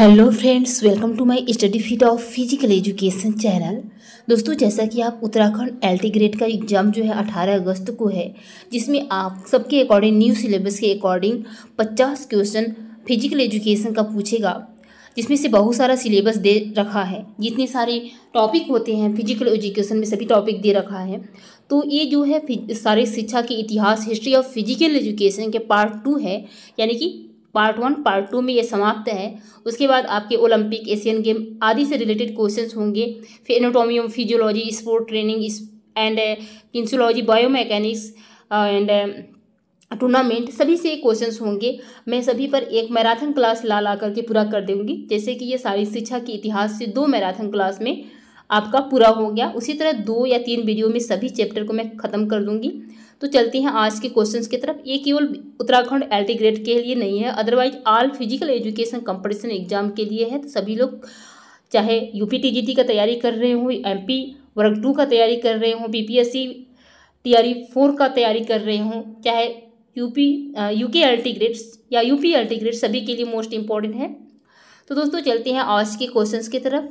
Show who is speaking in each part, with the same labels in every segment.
Speaker 1: hello friends welcome to my study feet of physical education channel दोस्तों जैसा कि आप उत्तराखंड एल टी ग्रेड का एग्ज़ाम जो है 18 अगस्त को है जिसमें आप सबके अकॉर्डिंग न्यू सिलेबस के अकॉर्डिंग 50 क्वेश्चन फिजिकल एजुकेशन का पूछेगा जिसमें से बहुत सारा सिलेबस दे रखा है जितने सारे टॉपिक होते हैं फिजिकल एजुकेशन में सभी टॉपिक दे रखा है तो ये जो है सारे शिक्षा के इतिहास हिस्ट्री ऑफ फिजिकल एजुकेशन के पार्ट टू है यानी कि पार्ट वन पार्ट टू में ये समाप्त है उसके बाद आपके ओलंपिक एशियन गेम आदि से रिलेटेड क्वेश्चंस होंगे फिर anatomy physiology sport training and kinesiology biomechanics and tournament सभी से क्वेश्चंस होंगे मैं सभी पर एक मैराथन क्लास ला ला करके पूरा कर दूंगी जैसे कि ये सारी शिक्षा के इतिहास से दो मैराथन क्लास में आपका पूरा हो गया उसी तरह दो या तीन वीडियो में सभी चैप्टर को मैं ख़त्म कर दूंगी तो चलते हैं आज के क्वेश्चंस की तरफ ये केवल उत्तराखंड एल ग्रेड के लिए नहीं है otherwise all physical education competition exam के लिए है तो सभी लोग चाहे यू पी का तैयारी कर रहे हों एम वर्ग टू का तैयारी कर रहे हों बी पी टीआरई फोर का तैयारी कर रहे हों चाहे यूपी यूके एल्टी ग्रेड्स या यूपी एल्टी ग्रेड सभी के लिए मोस्ट इम्पॉर्टेंट है तो दोस्तों चलते हैं आज के क्वेश्चंस की तरफ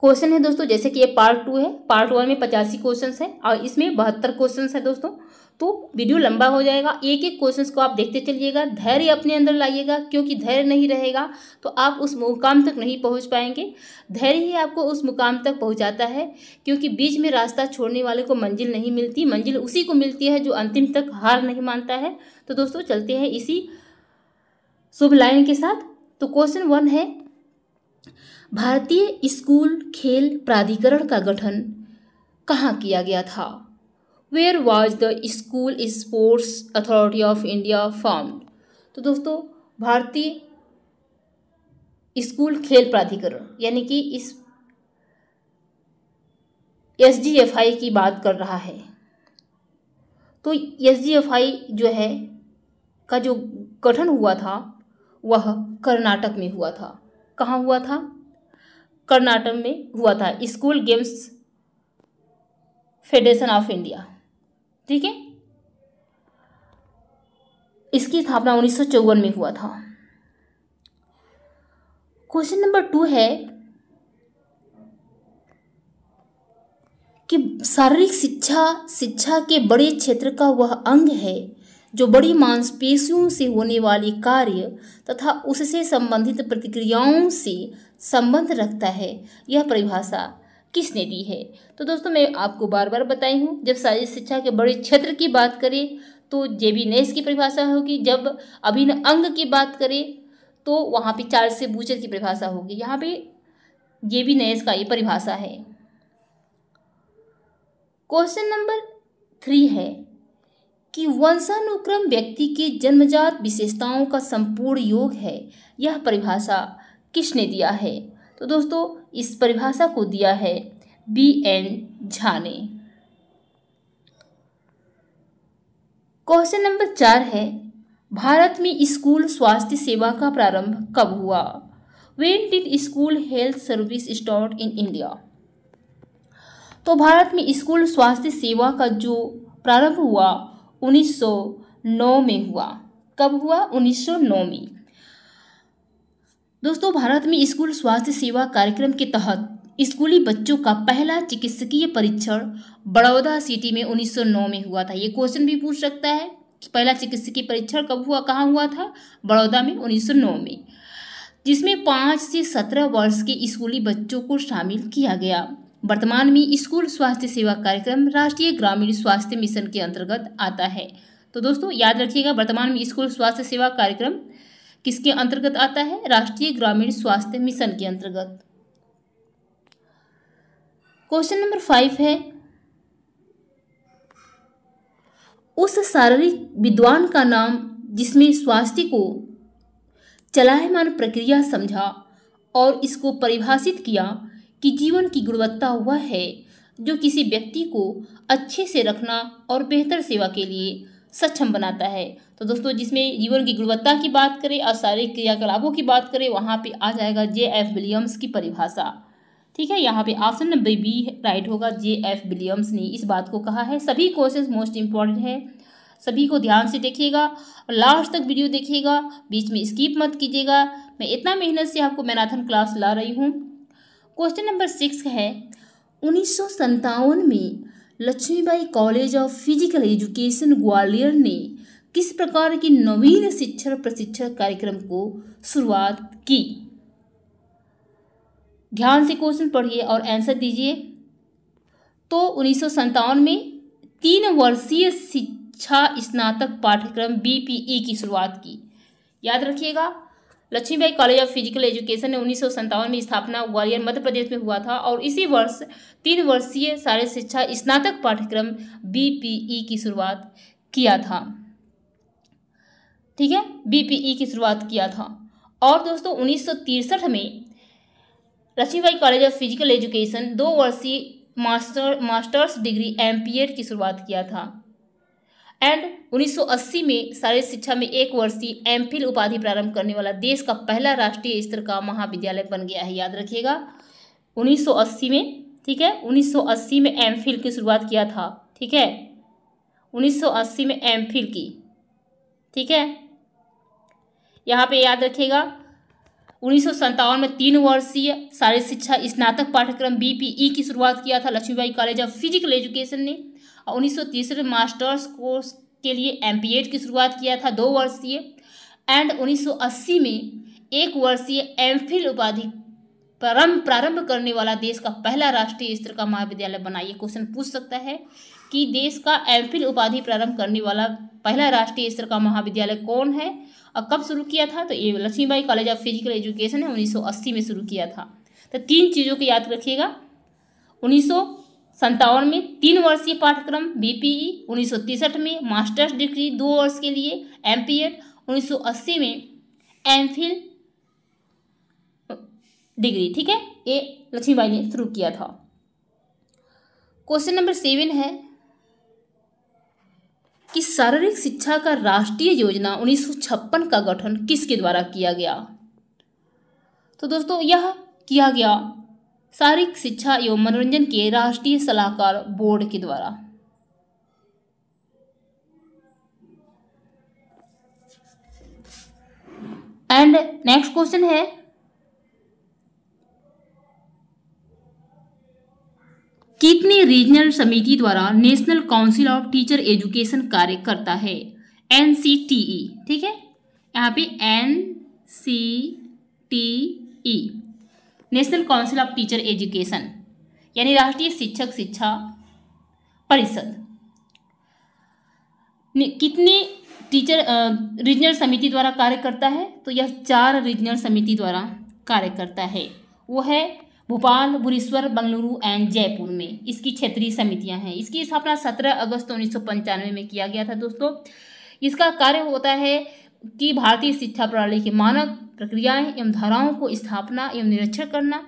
Speaker 1: क्वेश्चन है दोस्तों जैसे कि ये पार्ट टू है पार्ट वन में पचासी क्वेश्चन है और इसमें बहत्तर क्वेश्चन है दोस्तों तो वीडियो लंबा हो जाएगा एक एक क्वेश्चन को आप देखते चलिएगा धैर्य अपने अंदर लाइएगा क्योंकि धैर्य नहीं रहेगा तो आप उस मुकाम तक नहीं पहुंच पाएंगे धैर्य ही आपको उस मुकाम तक पहुंचाता है क्योंकि बीच में रास्ता छोड़ने वाले को मंजिल नहीं मिलती मंजिल उसी को मिलती है जो अंतिम तक हार नहीं मानता है तो दोस्तों चलते हैं इसी शुभ लाइन के साथ तो क्वेश्चन वन है भारतीय स्कूल खेल प्राधिकरण का गठन कहाँ किया गया था where was the school sports authority of India formed तो दोस्तों भारतीय स्कूल खेल प्राधिकरण यानी कि इस एस की बात कर रहा है तो एस जो है का जो गठन हुआ था वह कर्नाटक में हुआ था कहाँ हुआ था कर्नाटक में हुआ था school games federation of India ठीक है इसकी स्थापना उन्नीस में हुआ था क्वेश्चन नंबर टू है कि शारीरिक शिक्षा शिक्षा के बड़े क्षेत्र का वह अंग है जो बड़ी मांसपेशियों से होने वाली कार्य तथा उससे संबंधित प्रतिक्रियाओं से संबंध रखता है यह परिभाषा किसने दी है तो दोस्तों मैं आपको बार बार बताई हूँ जब शारीरिक शिक्षा के बड़े क्षेत्र की बात करें तो जेबी नेस की परिभाषा होगी जब अभिन्न अंग की बात करें तो वहाँ पे चार से बूचर की परिभाषा होगी यहाँ पे जेबी नेस का ये परिभाषा है क्वेश्चन नंबर थ्री है कि वंशानुक्रम व्यक्ति के जन्मजात विशेषताओं का संपूर्ण योग है यह परिभाषा किसने दिया है तो दोस्तों इस परिभाषा को दिया है बी एन झा ने क्वेश्चन नंबर चार है भारत में स्कूल स्वास्थ्य सेवा का प्रारंभ कब हुआ when did school health service start in India तो भारत में स्कूल स्वास्थ्य सेवा का जो प्रारंभ हुआ 1909 में हुआ कब हुआ 1909 में दोस्तों भारत में स्कूल स्वास्थ्य सेवा कार्यक्रम के तहत स्कूली बच्चों का पहला चिकित्सकीय परीक्षण बड़ौदा सिटी में 1909 में हुआ था ये क्वेश्चन भी पूछ सकता है कि पहला चिकित्सकीय परीक्षण कब हुआ कहाँ हुआ था बड़ौदा में 1909 में जिसमें पाँच से सत्रह वर्ष के स्कूली बच्चों को शामिल किया गया वर्तमान में स्कूल स्वास्थ्य सेवा कार्यक्रम राष्ट्रीय ग्रामीण स्वास्थ्य मिशन के अंतर्गत आता है तो दोस्तों याद रखिएगा वर्तमान में स्कूल स्वास्थ्य सेवा कार्यक्रम किसके अंतर्गत आता है राष्ट्रीय ग्रामीण स्वास्थ्य मिशन के अंतर्गत क्वेश्चन नंबर फाइव है उस शारीरिक विद्वान का नाम जिसमें स्वास्थ्य को चलायमान प्रक्रिया समझा और इसको परिभाषित किया कि जीवन की गुणवत्ता वह है जो किसी व्यक्ति को अच्छे से रखना और बेहतर सेवा के लिए सक्षम बनाता है तो दोस्तों जिसमें जीवन की गुणवत्ता की बात करें और शारीरिक क्रियाकलापों की बात करें वहाँ पे आ जाएगा जे एफ विलियम्स की परिभाषा ठीक है यहाँ पे ऑप्शन नंबर बी राइट होगा जे एफ विलियम्स ने इस बात को कहा है सभी कोर्सेज मोस्ट इम्पॉर्टेंट है सभी को ध्यान से देखिएगा और लास्ट तक वीडियो देखिएगा बीच में स्किप मत कीजिएगा मैं इतना मेहनत से आपको मैराथन क्लास ला रही हूँ क्वेश्चन नंबर सिक्स है उन्नीस में Lakshmibai college of physical education Gwalior ने किस प्रकार के नवीन शिक्षण प्रशिक्षण कार्यक्रम को शुरुआत की ध्यान से क्वेश्चन पढ़िए और आंसर दीजिए तो उन्नीस में तीन वर्षीय शिक्षा स्नातक पाठ्यक्रम बीपीई e की शुरुआत की याद रखिएगा Lakshmibai college of physical education ने उन्नीस में स्थापना ग्वालियर मध्य प्रदेश में हुआ था और इसी वर्ष तीन वर्षीय सारे शिक्षा स्नातक पाठ्यक्रम बीपीई e की शुरुआत किया था ठीक है बीपीई e की शुरुआत किया था और दोस्तों उन्नीस में Lakshmibai college of physical education दो वर्षीय मास्टर मास्टर्स डिग्री एम की शुरुआत किया था एंड 1980 में शारीरिक शिक्षा में एक वर्षीय एम उपाधि प्रारंभ करने वाला देश का पहला राष्ट्रीय स्तर का महाविद्यालय बन गया है याद रखिएगा 1980 में ठीक है 1980 में एम की शुरुआत किया था ठीक है 1980 में एम की ठीक है यहाँ पे याद रखिएगा उन्नीस में तीन वर्षीय शारीरिक शिक्षा स्नातक पाठ्यक्रम बी e की शुरुआत किया था Lakshmibai college of physical education ने उन्नीस सौ मास्टर्स कोर्स के लिए एम की शुरुआत किया था दो वर्षीय एंड 1980 में एक वर्षीय एम उपाधि प्रारंभ प्रारंभ करने वाला देश का पहला राष्ट्रीय स्तर का महाविद्यालय बना ये क्वेश्चन पूछ सकता है कि देश का एम उपाधि प्रारंभ करने वाला पहला राष्ट्रीय स्तर का महाविद्यालय कौन है और कब शुरू किया था तो ये Lakshmibai college of physical education है 1980 में शुरू किया था तो तीन चीज़ों को याद रखिएगा उन्नीस संतावन में तीन वर्षीय पाठ्यक्रम बीपीई e, 1963 में मास्टर्स डिग्री दो वर्ष के लिए एम पी एड उन्नीस में एम फिल डिग्री ठीक है ये लक्ष्मीबाई ने शुरू किया था क्वेश्चन नंबर सेवन है कि शारीरिक शिक्षा का राष्ट्रीय योजना उन्नीस का गठन किसके द्वारा किया गया तो दोस्तों यह किया गया शारीरिक शिक्षा एवं मनोरंजन के राष्ट्रीय सलाहकार बोर्ड के द्वारा एंड नेक्स्ट क्वेश्चन है कितनी रीजनल समिति द्वारा national council of teacher education कार्य करता है एन सी टी ई ठीक है यहाँ पे N C T E national council of teacher education यानी राष्ट्रीय शिक्षक शिक्षा परिषद कितने टीचर रीजनल समिति द्वारा कार्य करता है तो यह चार रीजनल समिति द्वारा कार्य करता है वो है भोपाल बुरेश्वर बंगलुरु एंड जयपुर में इसकी क्षेत्रीय समितियां हैं इसकी स्थापना 17 अगस्त उन्नीस में किया गया था दोस्तों इसका कार्य होता है की भारतीय शिक्षा प्रणाली के मानक प्रक्रियाएं एवं धाराओं को स्थापना एवं निरीक्षण करना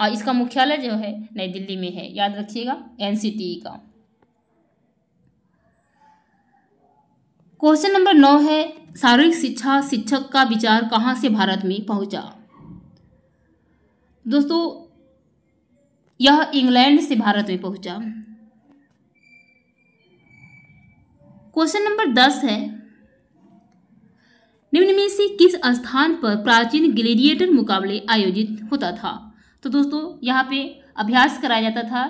Speaker 1: और इसका मुख्यालय जो है नई दिल्ली में है याद रखिएगा एनसीटीई का क्वेश्चन नंबर नौ है शारीरिक शिक्षा शिक्षक का विचार कहाँ से भारत में पहुंचा दोस्तों यह इंग्लैंड से भारत में पहुंचा क्वेश्चन नंबर दस है निम्न में से किस स्थान पर प्राचीन ग्लेडिएटर मुकाबले आयोजित होता था तो दोस्तों यहाँ पे अभ्यास कराया जाता था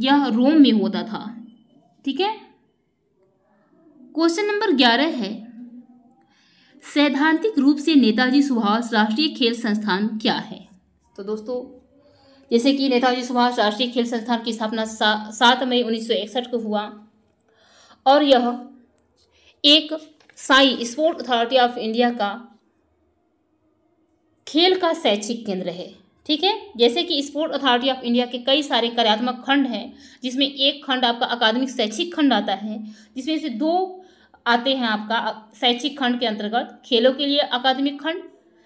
Speaker 1: यह रोम में होता था ठीक है क्वेश्चन नंबर ग्यारह है सैद्धांतिक रूप से नेताजी सुभाष राष्ट्रीय खेल संस्थान क्या है तो दोस्तों जैसे कि नेताजी सुभाष राष्ट्रीय खेल संस्थान की स्थापना सात मई उन्नीस को हुआ और यह एक SAI sport authority of India का खेल का शैक्षिक केंद्र है ठीक है जैसे कि स्पोर्ट अथॉरिटी ऑफ इंडिया के कई सारे कार्यात्मक खंड हैं जिसमें एक खंड आपका अकादमिक शैक्षिक खंड आता है जिसमें से दो आते हैं आपका शैक्षिक खंड के अंतर्गत खेलों के लिए अकादमिक खंड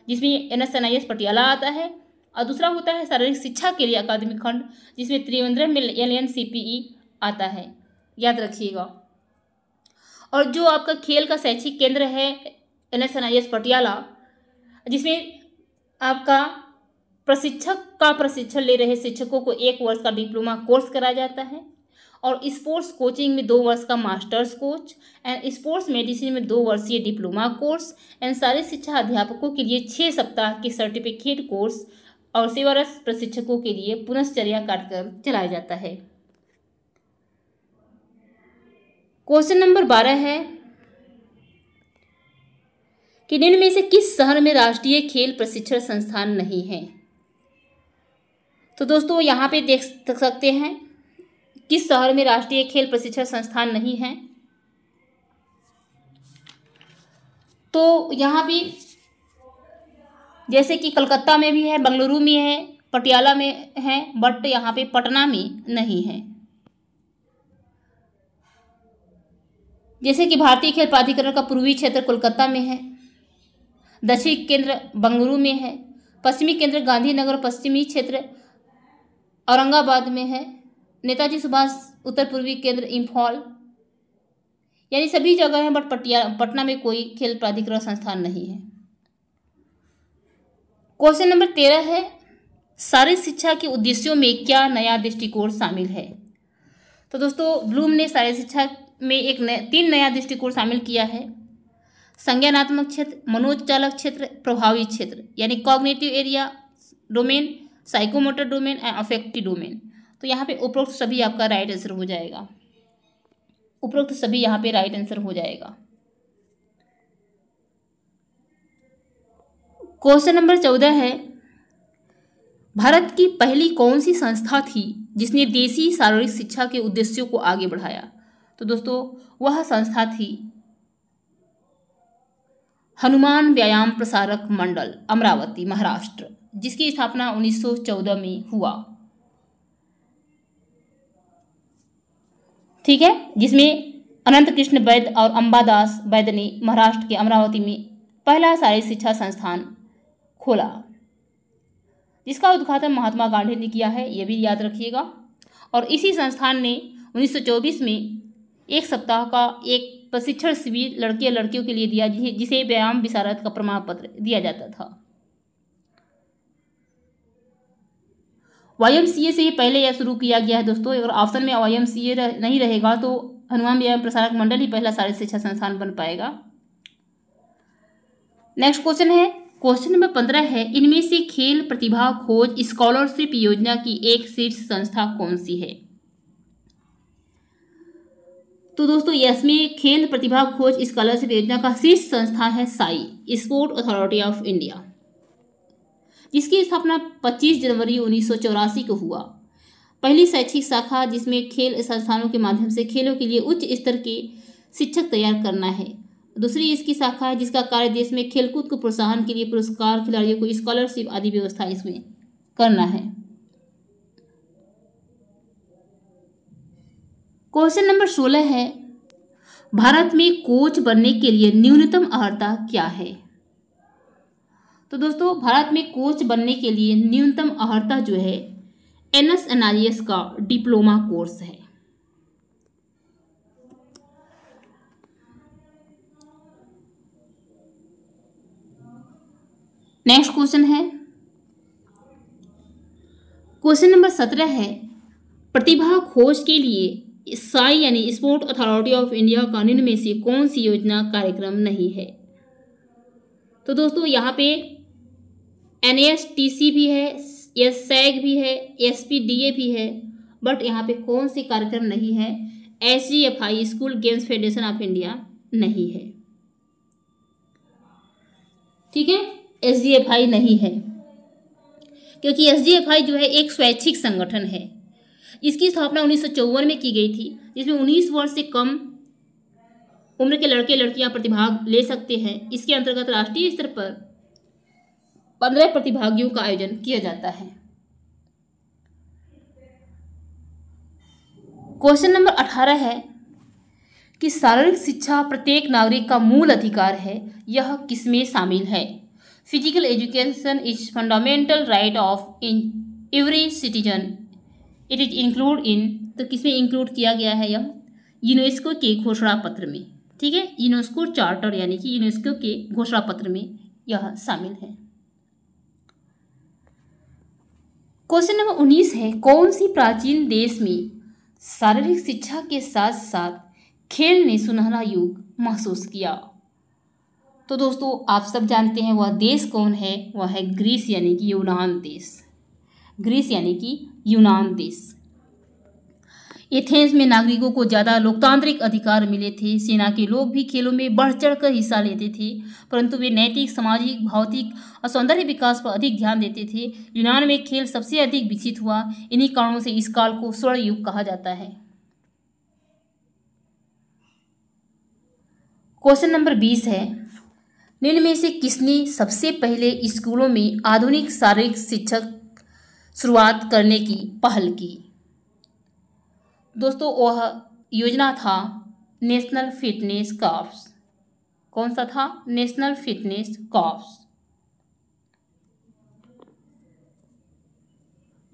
Speaker 1: जिसमें N S N I S Patiala आता है और दूसरा होता है शारीरिक शिक्षा के लिए अकादमिक खंड जिसमें त्रिवेंद्रम में L N C P E आता है याद रखिएगा और जो आपका खेल का शैक्षिक केंद्र है N S N I S Patiala जिसमें आपका प्रशिक्षक का प्रशिक्षण ले रहे शिक्षकों को एक वर्ष का डिप्लोमा कोर्स कराया जाता है और स्पोर्ट्स कोचिंग में दो वर्ष का masters coach and sports medicine में दो वर्षीय डिप्लोमा कोर्स एंड सारे शिक्षा अध्यापकों के लिए छः सप्ताह के सर्टिफिकेट कोर्स और सेवारत प्रशिक्षकों के लिए पुनश्चर्या कार्यक्रम चलाया जाता है क्वेश्चन नंबर बारह है कि निम्न में से किस शहर में राष्ट्रीय खेल प्रशिक्षण संस्थान नहीं है तो दोस्तों यहाँ पे देख सकते हैं किस शहर में राष्ट्रीय खेल प्रशिक्षण संस्थान नहीं है तो यहाँ भी जैसे कि कलकत्ता में भी है बंगलुरु में है पटियाला में है बट यहाँ पे पटना में नहीं है जैसे कि भारतीय खेल प्राधिकरण का पूर्वी क्षेत्र कोलकाता में है दक्षिणी केंद्र बंगलुरु में है पश्चिमी केंद्र गांधीनगर पश्चिमी क्षेत्र औरंगाबाद में है नेताजी सुभाष उत्तर पूर्वी केंद्र इम्फॉल यानी सभी जगह हैं बट पटिया पटना में कोई खेल प्राधिकरण संस्थान नहीं है क्वेश्चन नंबर तेरह है सारी शिक्षा के उद्देश्यों में क्या नया दृष्टिकोण शामिल है तो दोस्तों ब्लूम ने सारी शिक्षा में एक नया तीन नया दृष्टिकोण शामिल किया है संज्ञानात्मक क्षेत्र मनोचालक क्षेत्र प्रभावी क्षेत्र यानी cognitive area domain psychomotor domain and affective domain तो यहाँ पे उपरोक्त सभी आपका राइट आंसर हो जाएगा उपरोक्त सभी यहाँ पे राइट आंसर हो जाएगा क्वेश्चन नंबर चौदह है भारत की पहली कौन सी संस्था थी जिसने देसी शारीरिक शिक्षा के उद्देश्यों को आगे बढ़ाया तो दोस्तों वह संस्था थी हनुमान व्यायाम प्रसारक मंडल अमरावती महाराष्ट्र जिसकी स्थापना 1914 में हुआ ठीक है जिसमें अनंत कृष्ण वैद्य और अंबादास वैद्य ने महाराष्ट्र के अमरावती में पहला शारीरिक शिक्षा संस्थान खोला जिसका उद्घाटन महात्मा गांधी ने किया है यह भी याद रखिएगा और इसी संस्थान ने 1924 में एक सप्ताह का एक प्रशिक्षण शिविर लड़के और लड़कियों के लिए दिया जिसे व्यायाम विशारद का प्रमाण पत्र दिया जाता था वाई से ही पहले यह शुरू किया गया है दोस्तों अगर ऑप्शन में वाई रह, नहीं रहेगा तो हनुमान व्यायाम प्रसारक मंडल ही पहला सारे शिक्षा संस्थान बन पाएगा नेक्स्ट क्वेश्चन है क्वेश्चन नंबर पंद्रह है इनमें से खेल प्रतिभा खोज स्कॉलरशिप योजना की एक शीर्ष संस्था कौन सी है तो दोस्तों यस में खेल प्रतिभा खोज स्कॉलरशिप योजना का शीर्ष संस्था है SAI sport authority of India जिसकी स्थापना 25 जनवरी उन्नीस को हुआ पहली शैक्षिक शाखा जिसमें खेल संस्थानों के माध्यम से खेलों के लिए उच्च स्तर के शिक्षक तैयार करना है दूसरी इसकी शाखा है जिसका कार्य देश में खेलकूद को प्रोत्साहन के लिए पुरस्कार खिलाड़ियों को स्कॉलरशिप आदि व्यवस्था इसमें करना है क्वेश्चन नंबर सोलह है भारत में कोच बनने के लिए न्यूनतम अर्हता क्या है तो दोस्तों भारत में कोच बनने के लिए न्यूनतम अर्हता जो है N S N I S का डिप्लोमा कोर्स है नेक्स्ट क्वेश्चन है क्वेश्चन नंबर सत्रह है प्रतिभा खोज के लिए साई यानी स्पोर्ट अथॉरिटी ऑफ इंडिया कानून में से कौन सी योजना कार्यक्रम नहीं है तो दोस्तों यहाँ पे एन भी है एस सैग भी है एस भी है बट यहाँ पे कौन सी कार्यक्रम नहीं है S F I school games federation of India नहीं है ठीक है एस एफ आई नहीं है क्योंकि एस एफ आई जो है एक स्वैच्छिक संगठन है इसकी स्थापना उन्नीस में की गई थी जिसमें उन्नीस वर्ष से कम उम्र के लड़के लड़कियां प्रतिभाग ले सकते हैं इसके अंतर्गत राष्ट्रीय स्तर पर पंद्रह प्रतिभागियों का आयोजन किया जाता है क्वेश्चन नंबर अठारह है कि शारीरिक शिक्षा प्रत्येक नागरिक का मूल अधिकार है यह किसमें शामिल है physical education is fundamental right of in every citizen it is include in तो किसमें इंक्लूड किया गया है यह यूनेस्को के घोषणा पत्र में ठीक है यूनेस्को चार्टर यानी कि यूनेस्को के घोषणा पत्र में यह शामिल है क्वेश्चन नंबर उन्नीस है कौन सी प्राचीन देश में शारीरिक शिक्षा के साथ साथ खेल ने सुनहरा युग महसूस किया तो दोस्तों आप सब जानते हैं वह देश कौन है वह है ग्रीस यानी कि यूनान देश ग्रीस यानी कि यूनान देश एथेंस में नागरिकों को ज़्यादा लोकतांत्रिक अधिकार मिले थे सेना के लोग भी खेलों में बढ़ चढ़कर हिस्सा लेते थे परंतु वे नैतिक सामाजिक भौतिक और सौंदर्य विकास पर अधिक ध्यान देते थे यूनान में खेल सबसे अधिक विकसित हुआ इन्हीं कारणों से इस काल को स्वर्ण युग कहा जाता है क्वेश्चन नंबर बीस है निम्न में से किसने सबसे पहले स्कूलों में आधुनिक शारीरिक शिक्षक शुरुआत करने की पहल की दोस्तों वह योजना था नेशनल फिटनेस कॉप्स कौन सा था नेशनल फिटनेस कॉप्स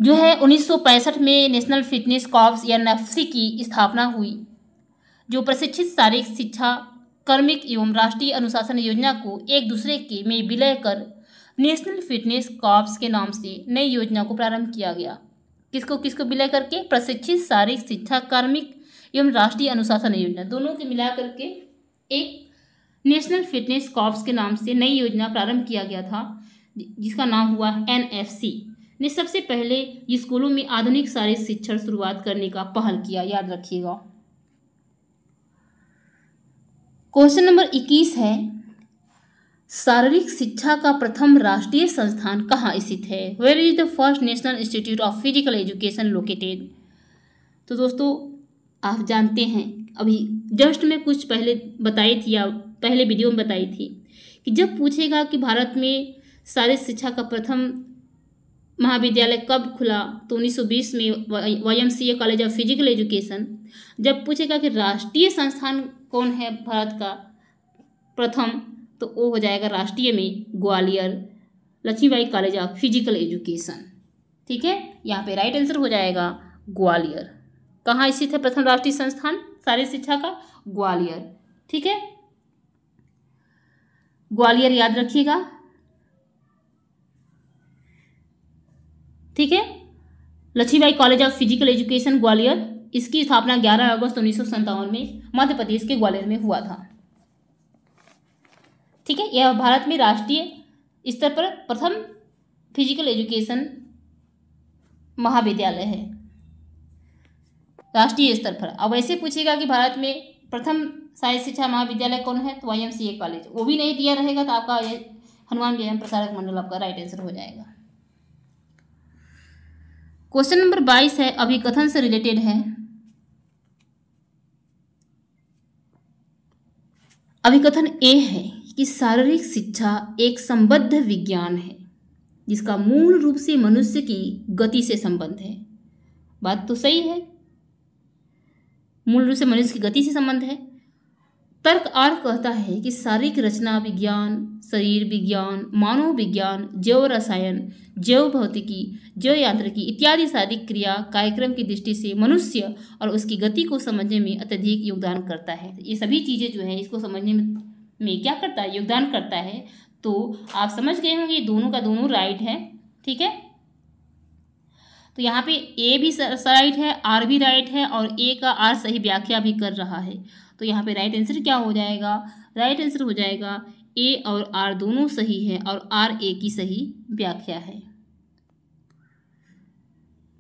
Speaker 1: जो है 1965 में नेशनल फिटनेस कॉप्स या नफसी की स्थापना हुई जो प्रशिक्षित शारीरिक शिक्षा कर्मिक एवं राष्ट्रीय अनुशासन योजना को एक दूसरे के में विलय कर नेशनल फिटनेस कॉप्स के नाम से नई योजना को प्रारंभ किया गया किसको किसको मिला करके प्रशिक्षित शारीरिक शिक्षा कार्मिक एवं राष्ट्रीय अनुशासन योजना दोनों के मिला करके एक नेशनल फिटनेस कॉप्स के नाम से नई योजना प्रारंभ किया गया था जिसका नाम हुआ एन ने सबसे पहले स्कूलों में आधुनिक शारीरिक शिक्षण शुरुआत करने का पहल किया याद रखिएगा क्वेश्चन नंबर इक्कीस है शारीरिक शिक्षा का प्रथम राष्ट्रीय संस्थान कहाँ स्थित है where is the first national institute of physical education located तो दोस्तों आप जानते हैं अभी जस्ट मैं कुछ पहले बताई थी या पहले वीडियो में बताई थी कि जब पूछेगा कि भारत में शारीरिक शिक्षा का प्रथम महाविद्यालय कब खुला तो 1920 में Y college of physical education जब पूछेगा कि राष्ट्रीय संस्थान कौन है भारत का प्रथम तो वो हो जाएगा राष्ट्रीय में Gwalior Lakshmibai college of physical education ठीक है यहाँ पे राइट आंसर हो जाएगा ग्वालियर कहाँ स्थित है प्रथम राष्ट्रीय संस्थान सारी शिक्षा का ग्वालियर ठीक है ग्वालियर याद रखिएगा ठीक है Lakshmibai college of physical education Gwalior इसकी स्थापना 11 अगस्त उन्नीस में मध्य प्रदेश के ग्वालियर में हुआ था ठीक है यह भारत में राष्ट्रीय स्तर पर प्रथम फिजिकल एजुकेशन महाविद्यालय है राष्ट्रीय स्तर पर अब ऐसे पूछेगा कि भारत में प्रथम साइंस शिक्षा महाविद्यालय कौन है तो वाई कॉलेज वो भी नहीं दिया रहेगा तो आपका हनुमान व्यायाम प्रसारक मंडल आपका राइट आंसर हो जाएगा क्वेश्चन नंबर बाईस है अभिकथन से रिलेटेड है अभिकथन ए है कि शारीरिक शिक्षा एक संबद्ध विज्ञान है जिसका मूल रूप से मनुष्य की गति से संबंध है बात तो सही है मूल रूप से मनुष्य की गति से संबंध है तर्क आर कहता है कि शारीरिक रचना विज्ञान शरीर विज्ञान मानव विज्ञान जैव रसायन जैव भौतिकी जैव यांत्रिकी इत्यादि शारीरिक क्रिया कार्यक्रम की दृष्टि से मनुष्य और उसकी गति को समझने में अत्यधिक योगदान करता है ये सभी चीज़ें जो हैं इसको समझने में में क्या करता है योगदान करता है तो आप समझ गए होंगे दोनों का दोनों राइट है ठीक है तो यहाँ पे ए भी राइट है आर भी राइट है और ए का आर सही व्याख्या भी कर रहा है तो यहाँ पे राइट आंसर क्या हो जाएगा राइट आंसर हो जाएगा ए और आर दोनों सही है और आर ए की सही व्याख्या है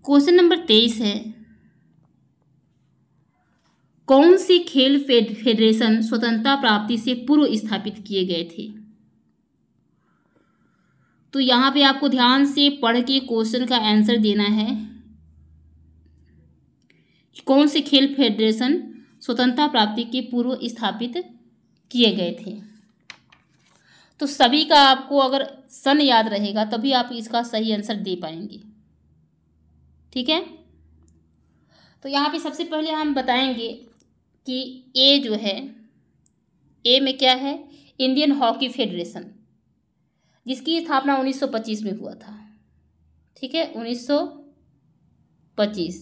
Speaker 1: क्वेश्चन नंबर तेईस है कौन से खेल फेडरेशन स्वतंत्रता प्राप्ति से पूर्व स्थापित किए गए थे तो यहाँ पे आपको ध्यान से पढ़ के क्वेश्चन का आंसर देना है कौन से खेल फेडरेशन स्वतंत्रता प्राप्ति के पूर्व स्थापित किए गए थे तो सभी का आपको अगर सन याद रहेगा तभी आप इसका सही आंसर दे पाएंगे ठीक है तो यहाँ पे सबसे पहले हम बताएंगे कि ए जो है ए में क्या है इंडियन हॉकी फेडरेशन जिसकी स्थापना 1925 में हुआ था ठीक है 1925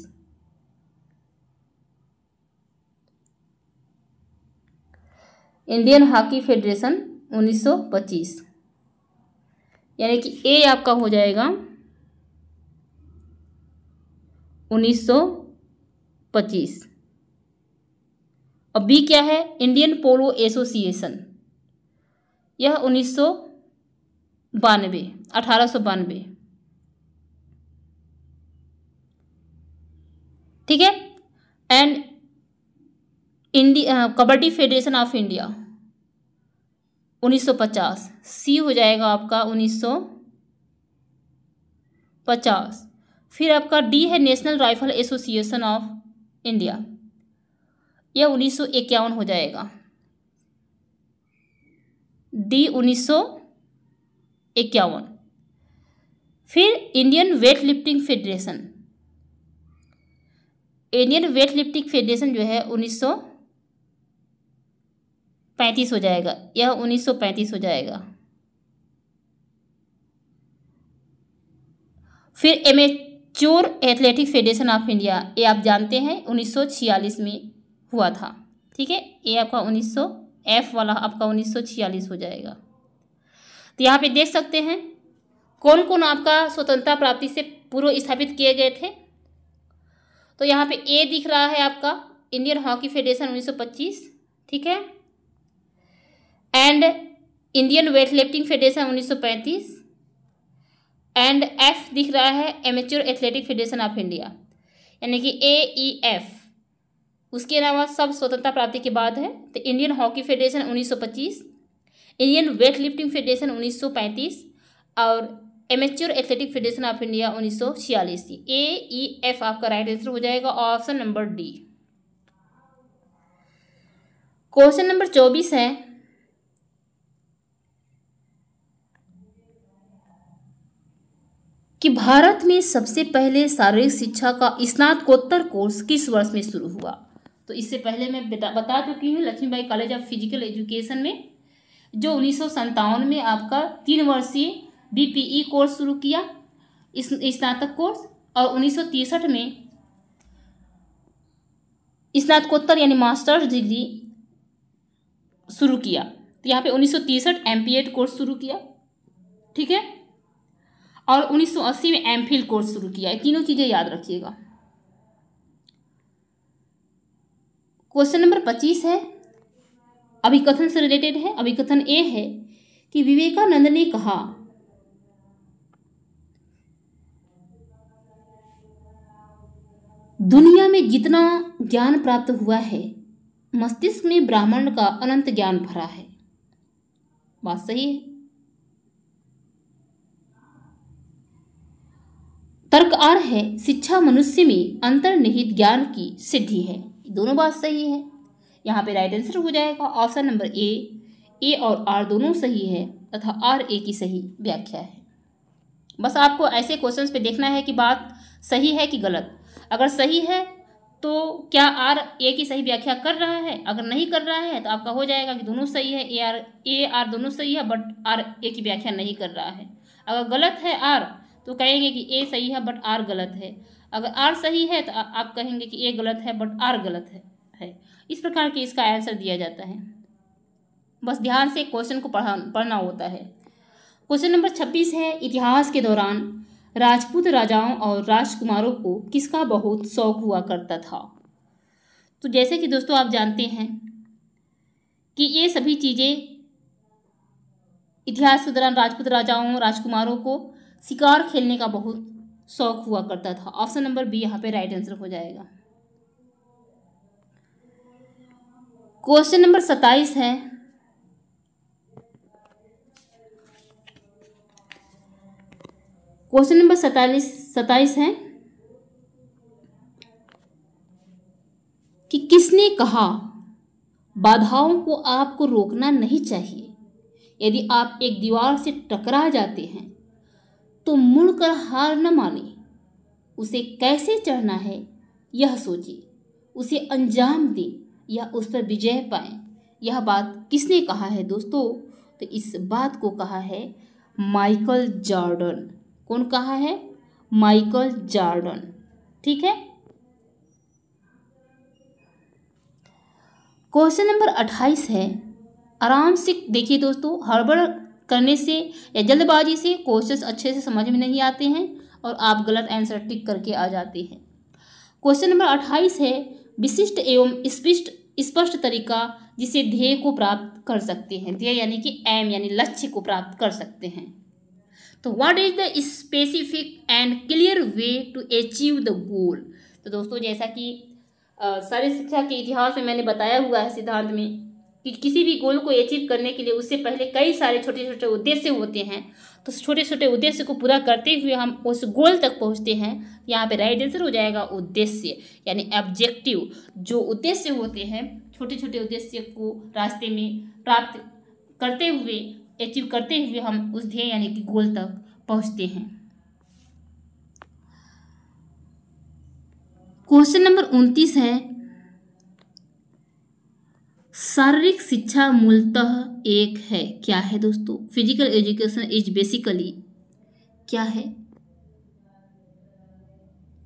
Speaker 1: इंडियन हॉकी फेडरेशन 1925 यानी कि ए आपका हो जाएगा 1925 और बी क्या है इंडियन पोलो एसोसिएशन यह उन्नीस सौ बानवे अठारह सौ बानवे ठीक है and India kabaddi federation of India 1950 C हो जाएगा आपका 1950 फिर आपका डी है national rifle association of India यह उन्नीस हो जाएगा दी उन्नीस फिर Indian weight lifting federation Indian weight lifting federation जो है पैंतीस हो जाएगा यह पैंतीस हो जाएगा फिर amateur athletic federation of India ये आप जानते हैं 1946 में हुआ था ठीक है ये आपका 1900 एफ वाला आपका 1946 हो जाएगा तो यहाँ पे देख सकते हैं कौन कौन आपका स्वतंत्रता प्राप्ति से पूर्व स्थापित किए गए थे तो यहाँ पे ए दिख रहा है आपका इंडियन हॉकी फेडरेशन 1925 ठीक है and Indian weight lifting federation उन्नीस एंड एफ दिख रहा है amateur athletic federation of India यानी कि ए ई एफ उसके अलावा सब स्वतंत्रता प्राप्ति के बाद है तो इंडियन हॉकी फेडरेशन उन्नीस इंडियन वेट लिफ्टिंग फेडरेशन उन्नीस और amateur athletic federation of India उन्नीस ए ई एफ आपका राइट आंसर हो जाएगा option number D question number चौबीस है कि भारत में सबसे पहले शारीरिक शिक्षा का स्नातकोत्तर कोर्स किस वर्ष में शुरू हुआ तो इससे पहले मैं बता चुकी हूँ Lakshmibai college of physical education में जो उन्नीस में आपका तीन वर्षीय बी कोर्स e शुरू किया इस स्नातक कोर्स और उन्नीस में स्नातकोत्तर यानी मास्टर्स डिग्री शुरू किया तो यहाँ पे उन्नीस सौ तिरसठ कोर्स शुरू किया ठीक है और 1980 में एम कोर्स शुरू किया ये तीनों चीज़ें याद रखिएगा क्वेश्चन नंबर पच्चीस है अभिकथन से रिलेटेड है अभिकथन ए है कि विवेकानंद ने कहा दुनिया में जितना ज्ञान प्राप्त हुआ है मस्तिष्क में ब्राह्मण का अनंत ज्ञान भरा है बात सही है तर्क आर है शिक्षा मनुष्य में अंतर्निहित ज्ञान की सिद्धि है दोनों बात सही है यहाँ पे राइट आंसर हो जाएगा ऑप्शन नंबर ए ए और आर दोनों सही है तथा आर ए की सही व्याख्या है बस आपको ऐसे क्वेश्चंस पे देखना है कि बात सही है कि गलत अगर सही है तो क्या आर ए की सही व्याख्या कर रहा है अगर नहीं कर रहा है तो आपका हो जाएगा कि दोनों सही है ए आर ए आर दोनों सही है बट आर ए की व्याख्या नहीं कर रहा है अगर गलत है आर तो कहेंगे कि ए सही है बट आर गलत है अगर आर सही है तो आप कहेंगे कि ए गलत है बट आर गलत है है इस प्रकार के इसका आंसर दिया जाता है बस ध्यान से क्वेश्चन को पढ़ा पढ़ना होता है क्वेश्चन नंबर छब्बीस है इतिहास के दौरान राजपूत राजाओं और राजकुमारों को किसका बहुत शौक हुआ करता था तो जैसे कि दोस्तों आप जानते हैं कि ये सभी चीज़ें इतिहास के दौरान राजपूत राजाओं राजकुमारों को शिकार खेलने का बहुत शौक हुआ करता था ऑप्शन नंबर बी यहाँ पे राइट आंसर हो जाएगा क्वेश्चन नंबर सत्ताईस है क्वेश्चन नंबर सतालीस सताइस है कि किसने कहा बाधाओं को आपको रोकना नहीं चाहिए यदि आप एक दीवार से टकरा जाते हैं तो मुड़कर हार न माने उसे कैसे चढ़ना है यह सोचे उसे अंजाम दें या उस पर विजय पाए यह बात किसने कहा है दोस्तों तो इस बात को कहा है माइकल जॉर्डन कौन कहा है माइकल जॉर्डन ठीक है क्वेश्चन नंबर अट्ठाईस है आराम से देखिए दोस्तों हर्बर्ट करने से या जल्दबाजी से क्वेश्चन अच्छे से समझ में नहीं आते हैं और आप गलत आंसर टिक करके आ जाते हैं क्वेश्चन नंबर अट्ठाईस है विशिष्ट एवं स्पष्ट स्पष्ट तरीका जिसे ध्येय को प्राप्त कर सकते हैं ध्येय यानी कि एम यानी लक्ष्य को प्राप्त कर सकते हैं तो what is the specific and clear way to achieve the goal तो दोस्तों जैसा कि सारे शिक्षा के इतिहास में मैंने बताया हुआ है सिद्धांत में कि किसी भी गोल को अचीव करने के लिए उससे पहले कई सारे छोटे छोटे उद्देश्य होते हैं तो छोटे छोटे उद्देश्य को पूरा करते हुए हम उस गोल तक पहुंचते हैं यहाँ पे राइट आंसर हो जाएगा उद्देश्य यानी ऑब्जेक्टिव जो उद्देश्य होते हैं छोटे छोटे उद्देश्य को रास्ते में प्राप्त करते हुए अचीव करते हुए हम उस ध्येय यानी कि गोल तक पहुँचते हैं क्वेश्चन नंबर उनतीस है शारीरिक शिक्षा मूलतः एक है क्या है दोस्तों फिजिकल एजुकेशन इज बेसिकली क्या है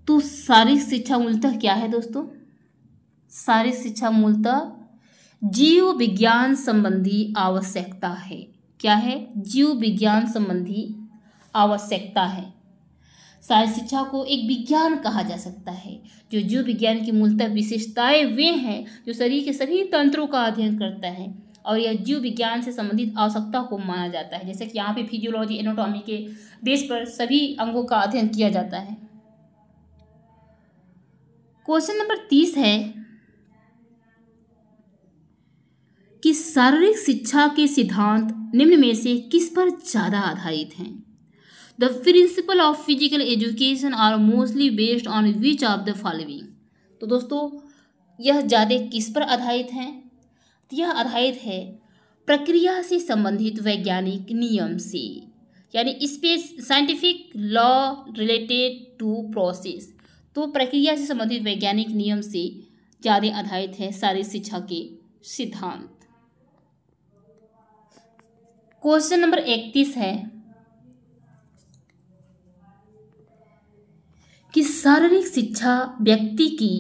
Speaker 1: तो शारीरिक शिक्षा मूलतः क्या है दोस्तों शारीरिक शिक्षा मूलतः जीव विज्ञान संबंधी आवश्यकता है क्या है जीव विज्ञान संबंधी आवश्यकता है शायद शिक्षा को एक विज्ञान कहा जा सकता है जो जीव विज्ञान की मूलतः विशेषताएं वे हैं जो शरीर के सभी तंत्रों का अध्ययन करता है और यह जीव विज्ञान से संबंधित आवश्यकता को माना जाता है जैसे कि यहाँ पे फिजियोलॉजी एनाटॉमी के बेस पर सभी अंगों का अध्ययन किया जाता है क्वेश्चन नंबर तीस है कि शारीरिक शिक्षा के सिद्धांत निम्न में से किस पर ज़्यादा आधारित हैं the principle of physical education are mostly based on which of the following तो दोस्तों यह ज़्यादा किस पर आधारित हैं तो यह आधारित है प्रक्रिया से संबंधित वैज्ञानिक नियम से यानी इस पे scientific law related to process तो प्रक्रिया से संबंधित वैज्ञानिक नियम से ज़्यादा आधारित है सारी शिक्षा के सिद्धांत क्वेश्चन नंबर इकतीस है कि शारीरिक शिक्षा व्यक्ति की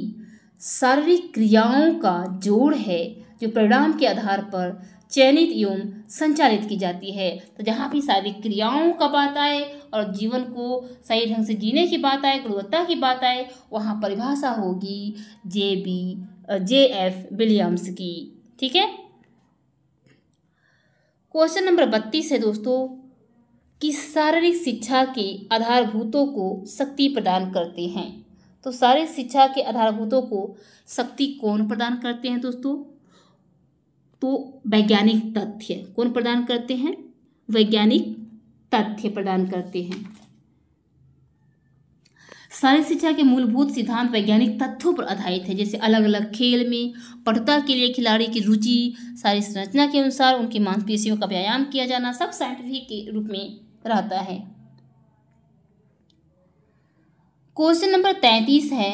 Speaker 1: शारीरिक क्रियाओं का जोड़ है जो परिणाम के आधार पर चयनित एवं संचालित की जाती है तो जहाँ भी शारीरिक क्रियाओं का बात आए और जीवन को सही ढंग से जीने की बात आए गुणवत्ता की बात आए वहाँ परिभाषा होगी J B J F Williams की ठीक है क्वेश्चन नंबर बत्तीस है दोस्तों कि शारीरिक शिक्षा के आधारभूतों को शक्ति प्रदान करते हैं तो सारे शिक्षा के आधारभूतों को शक्ति कौन प्रदान करते हैं दोस्तों तो वैज्ञानिक तथ्य कौन प्रदान करते हैं वैज्ञानिक तथ्य प्रदान करते हैं शारीरिक शिक्षा के मूलभूत सिद्धांत वैज्ञानिक तथ्यों पर आधारित है जैसे अलग अलग खेल में पढ़ता के लिए खिलाड़ी की रुचि सारी संरचना के अनुसार उनकी मांसपेशियों का व्यायाम किया जाना सब साइंटिफिक के रूप में रहता है क्वेश्चन नंबर तैतीस है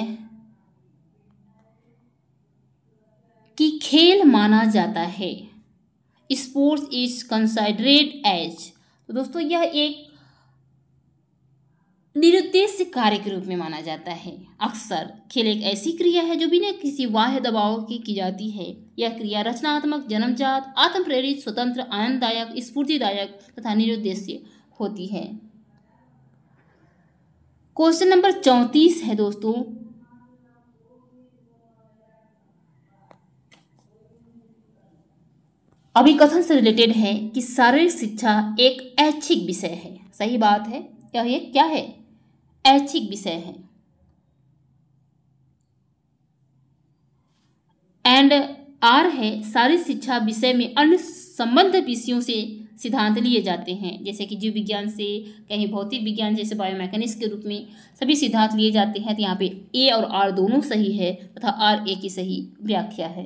Speaker 1: कि खेल माना जाता है स्पोर्ट्स इज कंसाइडरेड एज तो दोस्तों यह एक निरुद्देश्य कार्य के रूप में माना जाता है अक्सर खेल एक ऐसी क्रिया है जो बिना किसी बाह्य दबाव की की जाती है यह क्रिया रचनात्मक जन्मजात आत्म प्रेरित स्वतंत्र आनंददायक स्फूर्तिदायक तथा निरुद्देश्य होती है क्वेश्चन नंबर चौंतीस है दोस्तों अभी कथन से रिलेटेड है कि शारीरिक शिक्षा एक ऐच्छिक विषय है सही बात है यह ये क्या है ऐच्छिक विषय है एंड आर है शारीरिक शिक्षा विषय में अन्य संबंध विषयों से सिद्धांत लिए जाते हैं जैसे कि जीव विज्ञान से कहीं भौतिक विज्ञान जैसे बायोमैकेनिक्स के रूप में सभी सिद्धांत लिए जाते हैं तो यहाँ पे ए और आर दोनों सही है तथा आर ए की सही व्याख्या है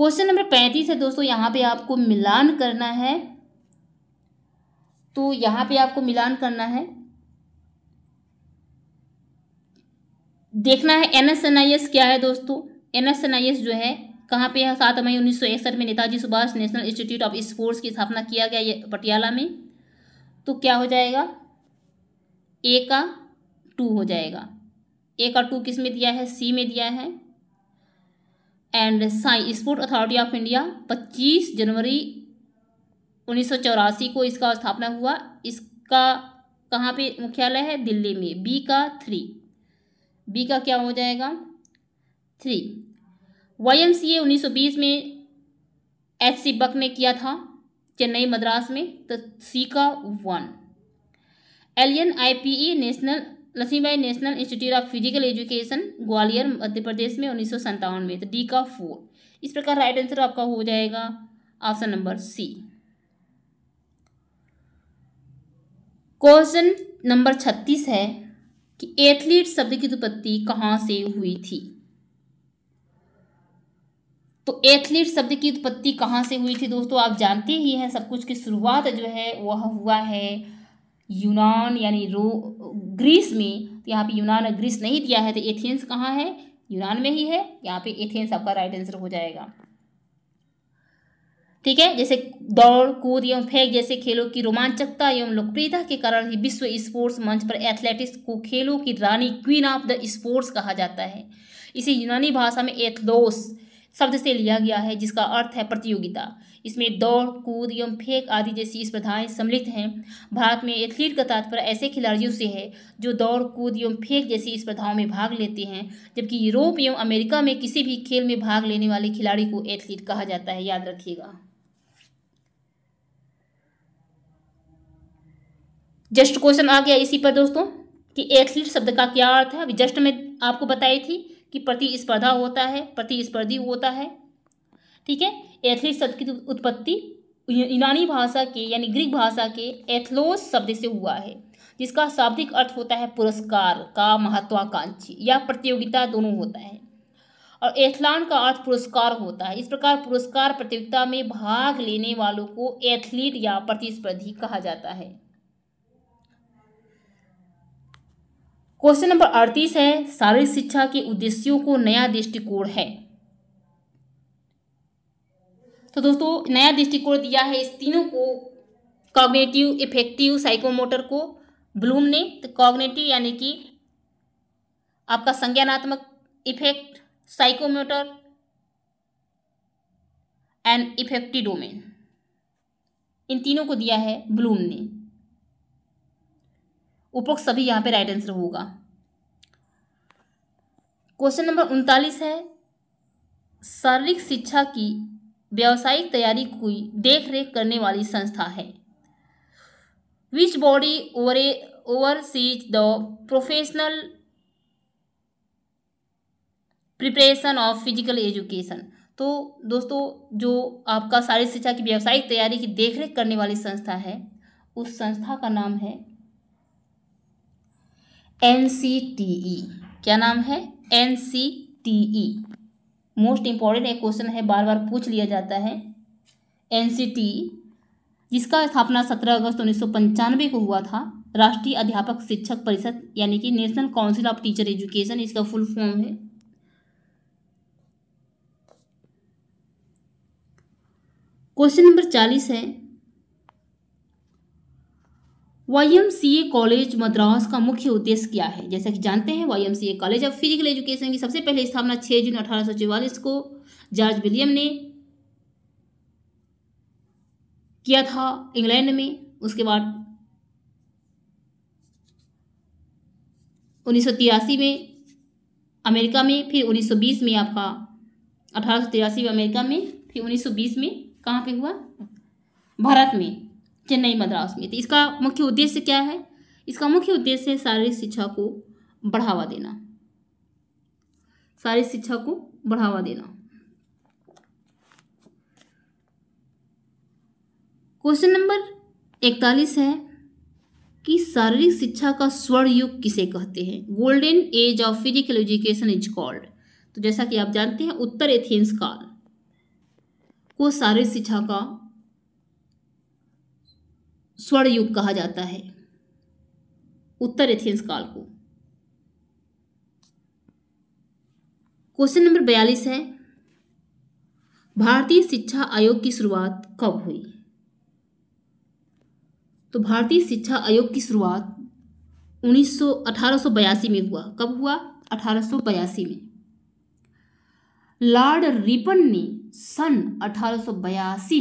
Speaker 1: क्वेश्चन नंबर पैंतीस है दोस्तों यहाँ पे आपको मिलान करना है तो यहाँ पे आपको मिलान करना है देखना है एन क्या है दोस्तों एन जो है कहाँ पे है सात मई उन्नीस में Netaji Subhash national institute of sports की स्थापना किया गया ये पटियाला में तो क्या हो जाएगा ए का टू हो जाएगा ए का टू किस में दिया है सी में दिया है and SAI sport authority of India 25 जनवरी उन्नीस को इसका स्थापना हुआ इसका कहाँ पे मुख्यालय है दिल्ली में बी का थ्री बी का क्या हो जाएगा थ्री वाई एम सी में एच सी बक ने किया था चेन्नई मद्रास में तो सी का one L N I P E national Lakshmibai national institute of physical education Gwalior Madhya Pradesh में उन्नीस में तो डी का फोर इस प्रकार राइट आंसर आपका हो जाएगा option number C question number छत्तीस है कि एथलीट शब्द की उत्पत्ति कहाँ से हुई थी तो एथलीट शब्द की उत्पत्ति कहाँ से हुई थी दोस्तों आप जानते ही हैं सब कुछ की शुरुआत जो है वह हुआ है यूनान यानी रो ग्रीस में तो यहाँ पे यूनान और ग्रीस नहीं दिया है तो एथेंस कहाँ है यूनान में ही है यहाँ पे एथेंस आपका राइट आंसर हो जाएगा ठीक है जैसे दौड़ कूद एवं फेंक जैसे खेलों की रोमांचकता एवं लोकप्रियता के कारण ही विश्व स्पोर्ट्स मंच पर एथलेटिक्स को खेलों की रानी क्वीन ऑफ द स्पोर्ट्स कहा जाता है इसे यूनानी भाषा में एथलोस शब्द से लिया गया है जिसका अर्थ है प्रतियोगिता इसमें दौड़ कूद एवं फेंक आदि जैसी स्पर्धाएं सम्मिलित हैं भारत में एथलीट का तात्पर्य ऐसे खिलाड़ियों से है जो दौड़ कूद एवं फेंक जैसी स्पर्धाओं में भाग लेते हैं जबकि यूरोप एवं अमेरिका में किसी भी खेल में भाग लेने वाले खिलाड़ी को एथलीट कहा जाता है याद रखिएगा जस्ट क्वेश्चन आ गया इसी पर दोस्तों कि एथलीट शब्द का क्या अर्थ है अभी जस्ट में आपको बताई थी कि प्रतिस्पर्धा होता है प्रतिस्पर्धी होता है ठीक है एथलिक शब्द की उत्पत्ति यूनानी भाषा के यानी ग्रीक भाषा के एथलोस शब्द से हुआ है जिसका शाब्दिक अर्थ होता है पुरस्कार का महत्वाकांक्षी या प्रतियोगिता दोनों होता है और एथलान का अर्थ पुरस्कार होता है इस प्रकार पुरस्कार प्रतियोगिता में भाग लेने वालों को एथलीट या प्रतिस्पर्धी कहा जाता है क्वेश्चन नंबर अड़तीस है शारीरिक शिक्षा के उद्देश्यों को नया दृष्टिकोण है तो दोस्तों नया दृष्टिकोण दिया है इस तीनों को कॉग्नेटिव इफेक्टिव साइकोमोटर को ब्लूम ने तो कॉग्नेटिव यानी कि आपका संज्ञानात्मक effect psychomotor and affective domain इन तीनों को दिया है ब्लूम ने उपरोक्त सभी यहाँ पे राइट आंसर होगा क्वेश्चन नंबर उनतालीस है शारीरिक शिक्षा की व्यावसायिक तैयारी की देख रेख करने वाली संस्था है which body over overseas the professional preparation of physical education तो दोस्तों जो आपका शारीरिक शिक्षा की व्यावसायिक तैयारी की देखरेख करने वाली संस्था है उस संस्था का नाम है एन सी टी ई क्या नाम है N C T E most important एक क्वेश्चन है बार बार पूछ लिया जाता है एन सी टी जिसका स्थापना सत्रह अगस्त उन्नीस सौ पंचानवे को हुआ था राष्ट्रीय अध्यापक शिक्षक परिषद यानी कि national council of teacher education इसका फुल फॉर्म है क्वेश्चन नंबर चालीस है वाई कॉलेज मद्रास का मुख्य उद्देश्य क्या है जैसा कि जानते हैं Y college of physical education की सबसे पहले स्थापना 6 जून अठारह को जॉर्ज विलियम ने किया था इंग्लैंड में उसके बाद उन्नीस में अमेरिका में फिर 1920 में आपका अठारह में अमेरिका में फिर 1920 में कहाँ पे हुआ भारत में चेन्नई मद्रास में थी इसका मुख्य उद्देश्य क्या है इसका मुख्य उद्देश्य है शारीरिक शिक्षा को बढ़ावा देना शारीरिक शिक्षा को बढ़ावा देना क्वेश्चन नंबर इकतालीस है कि शारीरिक शिक्षा का स्वर्ण युग किसे कहते हैं golden age of physical education is called तो जैसा कि आप जानते हैं उत्तर एथेंस काल को शारीरिक शिक्षा का स्वर्ण युग कहा जाता है उत्तर एथियंस काल को क्वेश्चन नंबर बयालीस है भारतीय शिक्षा आयोग की शुरुआत कब हुई तो भारतीय शिक्षा आयोग की शुरुआत उन्नीस सौ में हुआ कब हुआ अठारह में लॉर्ड रिपन ने सन अठारह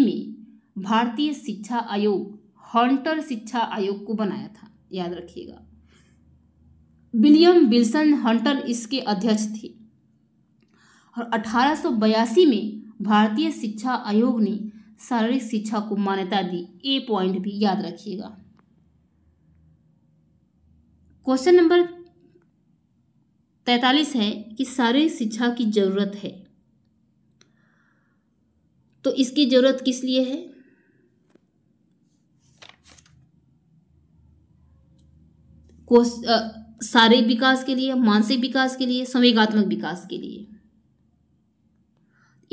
Speaker 1: में भारतीय शिक्षा आयोग हॉन्टर शिक्षा आयोग को बनाया था याद रखिएगा विलियम विल्सन हंटर इसके अध्यक्ष थे और 1882 में भारतीय शिक्षा आयोग ने शारीरिक शिक्षा को मान्यता दी ए पॉइंट भी याद रखिएगा क्वेश्चन नंबर तैतालीस है कि शारीरिक शिक्षा की जरूरत है तो इसकी जरूरत किस लिए है को शारीरिक विकास के लिए मानसिक विकास के लिए संवेगात्मक विकास के लिए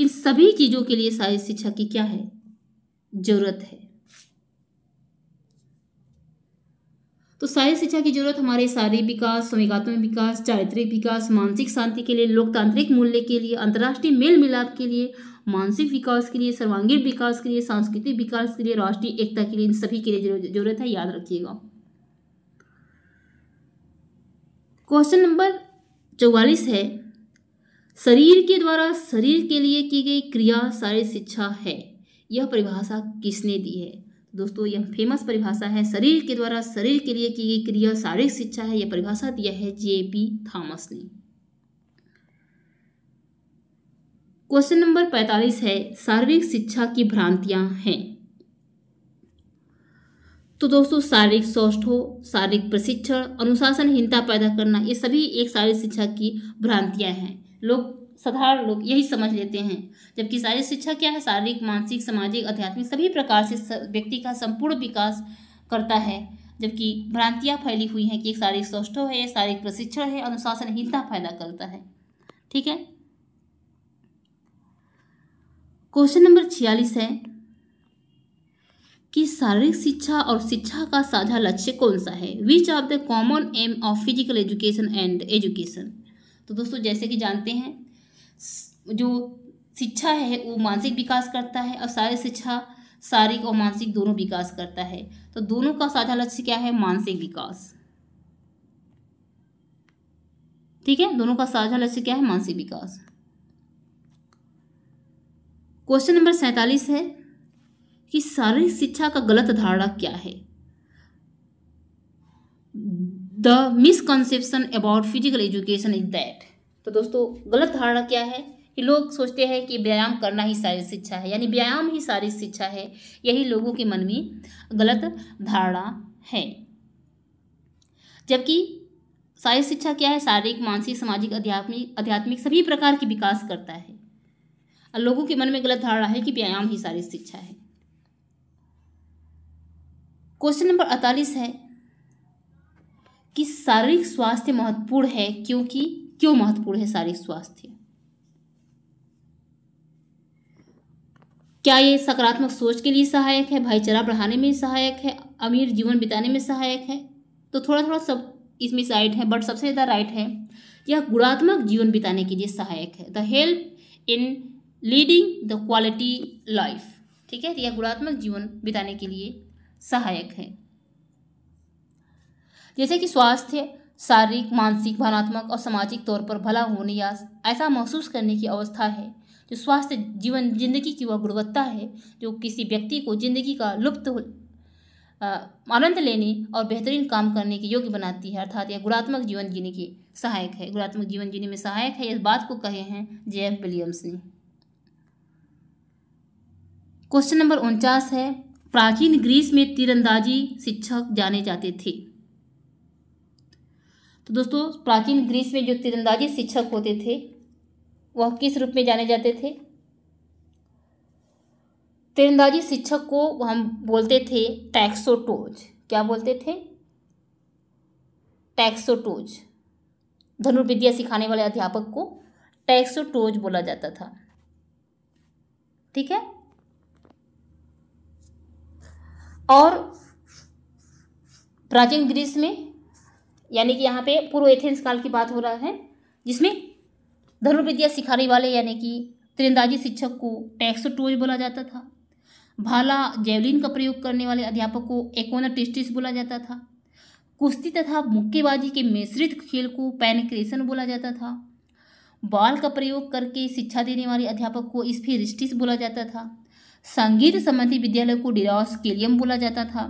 Speaker 1: इन सभी चीज़ों के लिए शारीरिक शिक्षा की क्या है जरूरत है तो शारीरिक शिक्षा की जरूरत हमारे शारीरिक विकास संवेगात्मक विकास चारित्रिक विकास मानसिक शांति के लिए लोकतांत्रिक मूल्य के लिए अंतर्राष्ट्रीय मेल मिलाप के लिए मानसिक विकास के लिए सर्वांगीण विकास के लिए सांस्कृतिक विकास के लिए राष्ट्रीय एकता के लिए इन सभी के लिए जरूरत है याद रखिएगा क्वेश्चन नंबर चौवालीस है शरीर के द्वारा शरीर के लिए की गई क्रिया सारी शिक्षा है यह परिभाषा किसने दी है दोस्तों यह फेमस परिभाषा है शरीर के द्वारा शरीर के लिए की गई क्रिया शारीरिक शिक्षा है यह परिभाषा दिया है जे पी थॉमस ने क्वेश्चन नंबर 45 है शारीरिक शिक्षा की भ्रांतियां हैं तो दोस्तों शारीरिक हो शारीरिक प्रशिक्षण अनुशासनहीनता पैदा करना ये सभी एक शारीरिक शिक्षा की भ्रांतियाँ हैं लोग साधारण लोग यही समझ लेते हैं जबकि शारीरिक शिक्षा क्या है शारीरिक मानसिक सामाजिक आध्यात्मिक सभी प्रकार से व्यक्ति का संपूर्ण विकास करता है जबकि भ्रांतियाँ फैली हुई हैं कि एक शारीरिक सौष्ठव है शारीरिक प्रशिक्षण है अनुशासनहीनता पैदा करता है ठीक है क्वेश्चन नंबर छियालीस है कि शारीरिक शिक्षा और शिक्षा का साझा लक्ष्य कौन सा है which are the common aim of physical education and education तो दोस्तों जैसे कि जानते हैं जो शिक्षा है वो मानसिक विकास करता है और शारीरिक शिक्षा शारीरिक और मानसिक दोनों विकास करता है तो दोनों का साझा लक्ष्य क्या है मानसिक विकास ठीक है दोनों का साझा लक्ष्य क्या है मानसिक विकास क्वेश्चन नंबर सैंतालीस है कि शारीरिक शिक्षा का गलत धारणा क्या है the misconception about physical education is that तो दोस्तों गलत धारणा क्या है कि लोग सोचते हैं कि व्यायाम करना ही शारीरिक शिक्षा है यानी व्यायाम ही शारीरिक शिक्षा है यही लोगों के मन में गलत धारणा है जबकि शारीरिक शिक्षा क्या है शारीरिक मानसिक सामाजिक अध्यात्मिक आध्यात्मिक सभी प्रकार की विकास करता है और लोगों के मन में गलत धारणा है कि व्यायाम ही शारीरिक शिक्षा है क्वेश्चन नंबर अड़तालीस है कि शारीरिक स्वास्थ्य महत्वपूर्ण है क्योंकि क्यों महत्वपूर्ण है शारीरिक स्वास्थ्य क्या ये सकारात्मक सोच के लिए सहायक है भाईचारा बढ़ाने में सहायक है अमीर जीवन बिताने में सहायक है तो थोड़ा थोड़ा सब इसमें साइड है बट सबसे ज़्यादा राइट है यह गुणात्मक जीवन बिताने के लिए सहायक है the help in leading the quality life ठीक है तो यह गुणात्मक जीवन बिताने के लिए सहायक है जैसे कि स्वास्थ्य शारीरिक मानसिक भावनात्मक और सामाजिक तौर पर भला होने या ऐसा महसूस करने की अवस्था है जो स्वास्थ्य जीवन जिंदगी की वह गुणवत्ता है जो किसी व्यक्ति को जिंदगी का लुप्त आनंद लेने और बेहतरीन काम करने के योग्य बनाती है अर्थात यह गुणात्मक जीवन जीने की सहायक है गुणात्मक जीवन जीने में सहायक है इस बात को कहे हैं जे एफ विलियम्स ने क्वेश्चन नंबर उनचास है प्राचीन ग्रीस में तीरंदाजी शिक्षक जाने जाते थे तो दोस्तों प्राचीन ग्रीस में जो तीरंदाजी शिक्षक होते थे वह किस रूप में जाने जाते थे तीरंदाजी शिक्षक को हम बोलते थे टैक्सोटोज क्या बोलते थे टैक्सोटोज धनुर्विद्या सिखाने वाले अध्यापक को टैक्सोटोज बोला जाता था ठीक है और प्राचीन ग्रीस में यानी कि यहाँ पे पूर्व एथेंस काल की बात हो रहा है जिसमें धनुर्विद्या सिखाने वाले यानी कि तिरंदाजी शिक्षक को टैक्स टोज बोला जाता था भाला जेवलिन का प्रयोग करने वाले अध्यापक को एकोना टिस्टिस बोला जाता था कुश्ती तथा मुक्केबाजी के मिश्रित खेल को पैनक्रेशन बोला जाता था बाल का प्रयोग करके शिक्षा देने वाले अध्यापक को
Speaker 2: स्फीरिस्टिस
Speaker 1: बोला जाता था संगीत संबंधी विद्यालय को डिरास केलियम बोला जाता था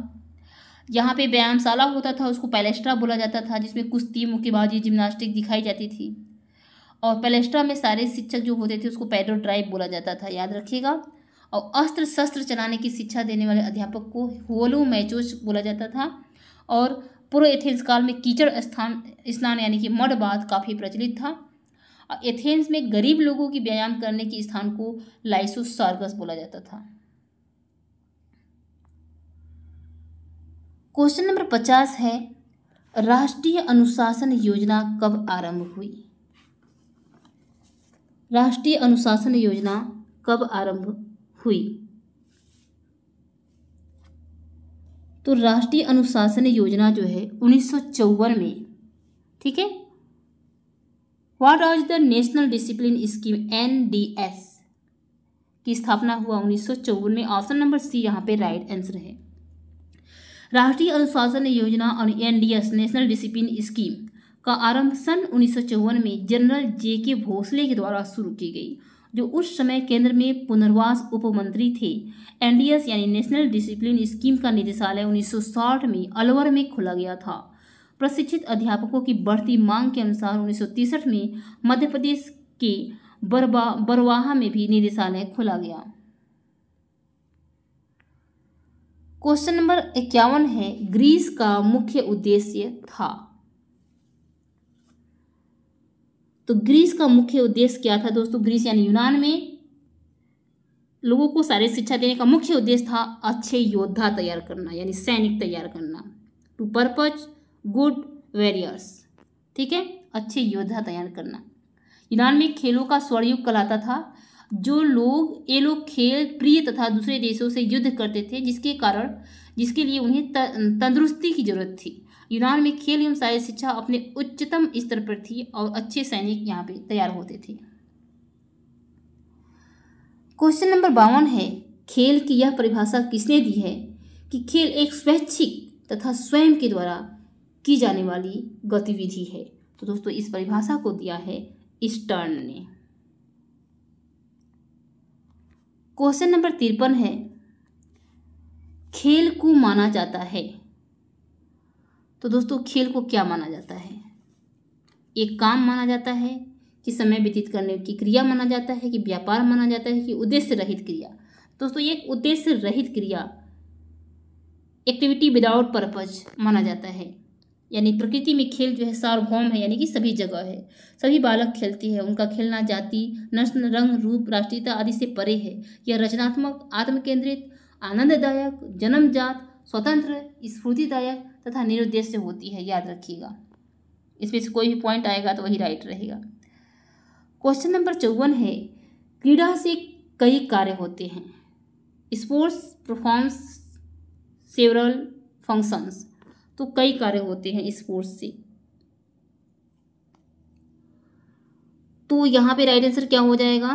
Speaker 1: यहाँ पे व्यायामशाला होता था उसको पैलेस्ट्रा बोला जाता था जिसमें कुश्ती मुक्केबाजी जिम्नास्टिक दिखाई जाती थी और पैलेस्ट्रा में सारे शिक्षक जो होते थे उसको पैडो ड्राइव बोला जाता था याद रखिएगा और अस्त्र शस्त्र चलाने की शिक्षा देने वाले अध्यापक को होलो मैचोस बोला जाता था और पूर्व एथेंस काल में कीचड़ स्थान स्नान यानी कि मड बाद काफ़ी प्रचलित था एथेंस में गरीब लोगों की व्यायाम करने के स्थान को लाइसोसार्गस बोला जाता था क्वेश्चन नंबर पचास है राष्ट्रीय अनुशासन योजना कब आरंभ हुई राष्ट्रीय अनुशासन योजना कब आरंभ हुई तो राष्ट्रीय अनुशासन योजना जो है उन्नीस में ठीक है what was the national discipline scheme NDS की स्थापना हुआ उन्नीस में ऑप्शन नंबर सी यहाँ पे राइट आंसर है राष्ट्रीय अनुशासन योजना और एनडीएस नेशनल डिसिप्लिन स्कीम का आरंभ सन उन्नीस में जनरल जे के भोसले के द्वारा शुरू की गई जो उस समय केंद्र में पुनर्वास उपमंत्री थे एनडीएस यानी नेशनल डिसिप्लिन स्कीम का निदेशालय 1960 में अलवर में खोला गया था प्रशिक्षित अध्यापकों की बढ़ती मांग के अनुसार उन्नीस में मध्य प्रदेश के बरवाहा में भी निदेशालय खोला गया क्वेश्चन नंबर इक्यावन है ग्रीस का मुख्य उद्देश्य था तो ग्रीस का मुख्य उद्देश्य क्या था दोस्तों ग्रीस यानी यूनान में लोगों को सारे शिक्षा देने का मुख्य उद्देश्य था अच्छे योद्धा तैयार करना यानी सैनिक तैयार करना टू परपज गुड वेरियर्स ठीक है अच्छे योद्धा तैयार करना ईरान में खेलों का स्वर्णयुग कहलाता था जो लोग ये लोग खेल प्रिय तथा दूसरे देशों से युद्ध करते थे जिसके कारण जिसके लिए उन्हें तंदुरुस्ती की जरूरत थी यूनान में खेल एवं शायद शिक्षा अपने उच्चतम स्तर पर थी और अच्छे सैनिक यहाँ पे तैयार होते थे क्वेश्चन नंबर बावन है खेल की यह परिभाषा किसने दी है कि खेल एक स्वैच्छिक तथा स्वयं के द्वारा की जाने वाली गतिविधि है तो दोस्तों इस परिभाषा को दिया है स्टर्न ने क्वेश्चन नंबर तिरपन है खेल को माना जाता है तो दोस्तों खेल को क्या माना जाता है एक काम माना जाता है कि समय व्यतीत करने की क्रिया माना जाता है कि व्यापार माना जाता है कि उद्देश्य रहित क्रिया दोस्तों एक उद्देश्य रहित क्रिया एक्टिविटी विदाउट पर्पज माना जाता है यानी प्रकृति में खेल जो है सार्वभौम है यानी कि सभी जगह है सभी बालक खेलते हैं उनका खेलना जाति नस्ल रंग रूप राष्ट्रीयता आदि से परे है यह रचनात्मक आत्मकेंद्रित आनंददायक जन्मजात स्वतंत्र स्फूर्तिदायक तथा निरुद्देश्य होती है याद रखिएगा इसमें से कोई भी पॉइंट आएगा तो वही राइट रहेगा क्वेश्चन नंबर चौवन है क्रीड़ा से कई कार्य होते हैं स्पोर्ट्स परफॉर्म्स सेवरल फंक्शंस तो कई कार्य होते हैं इस फोर्स से तो यहाँ पे राइट आंसर क्या हो जाएगा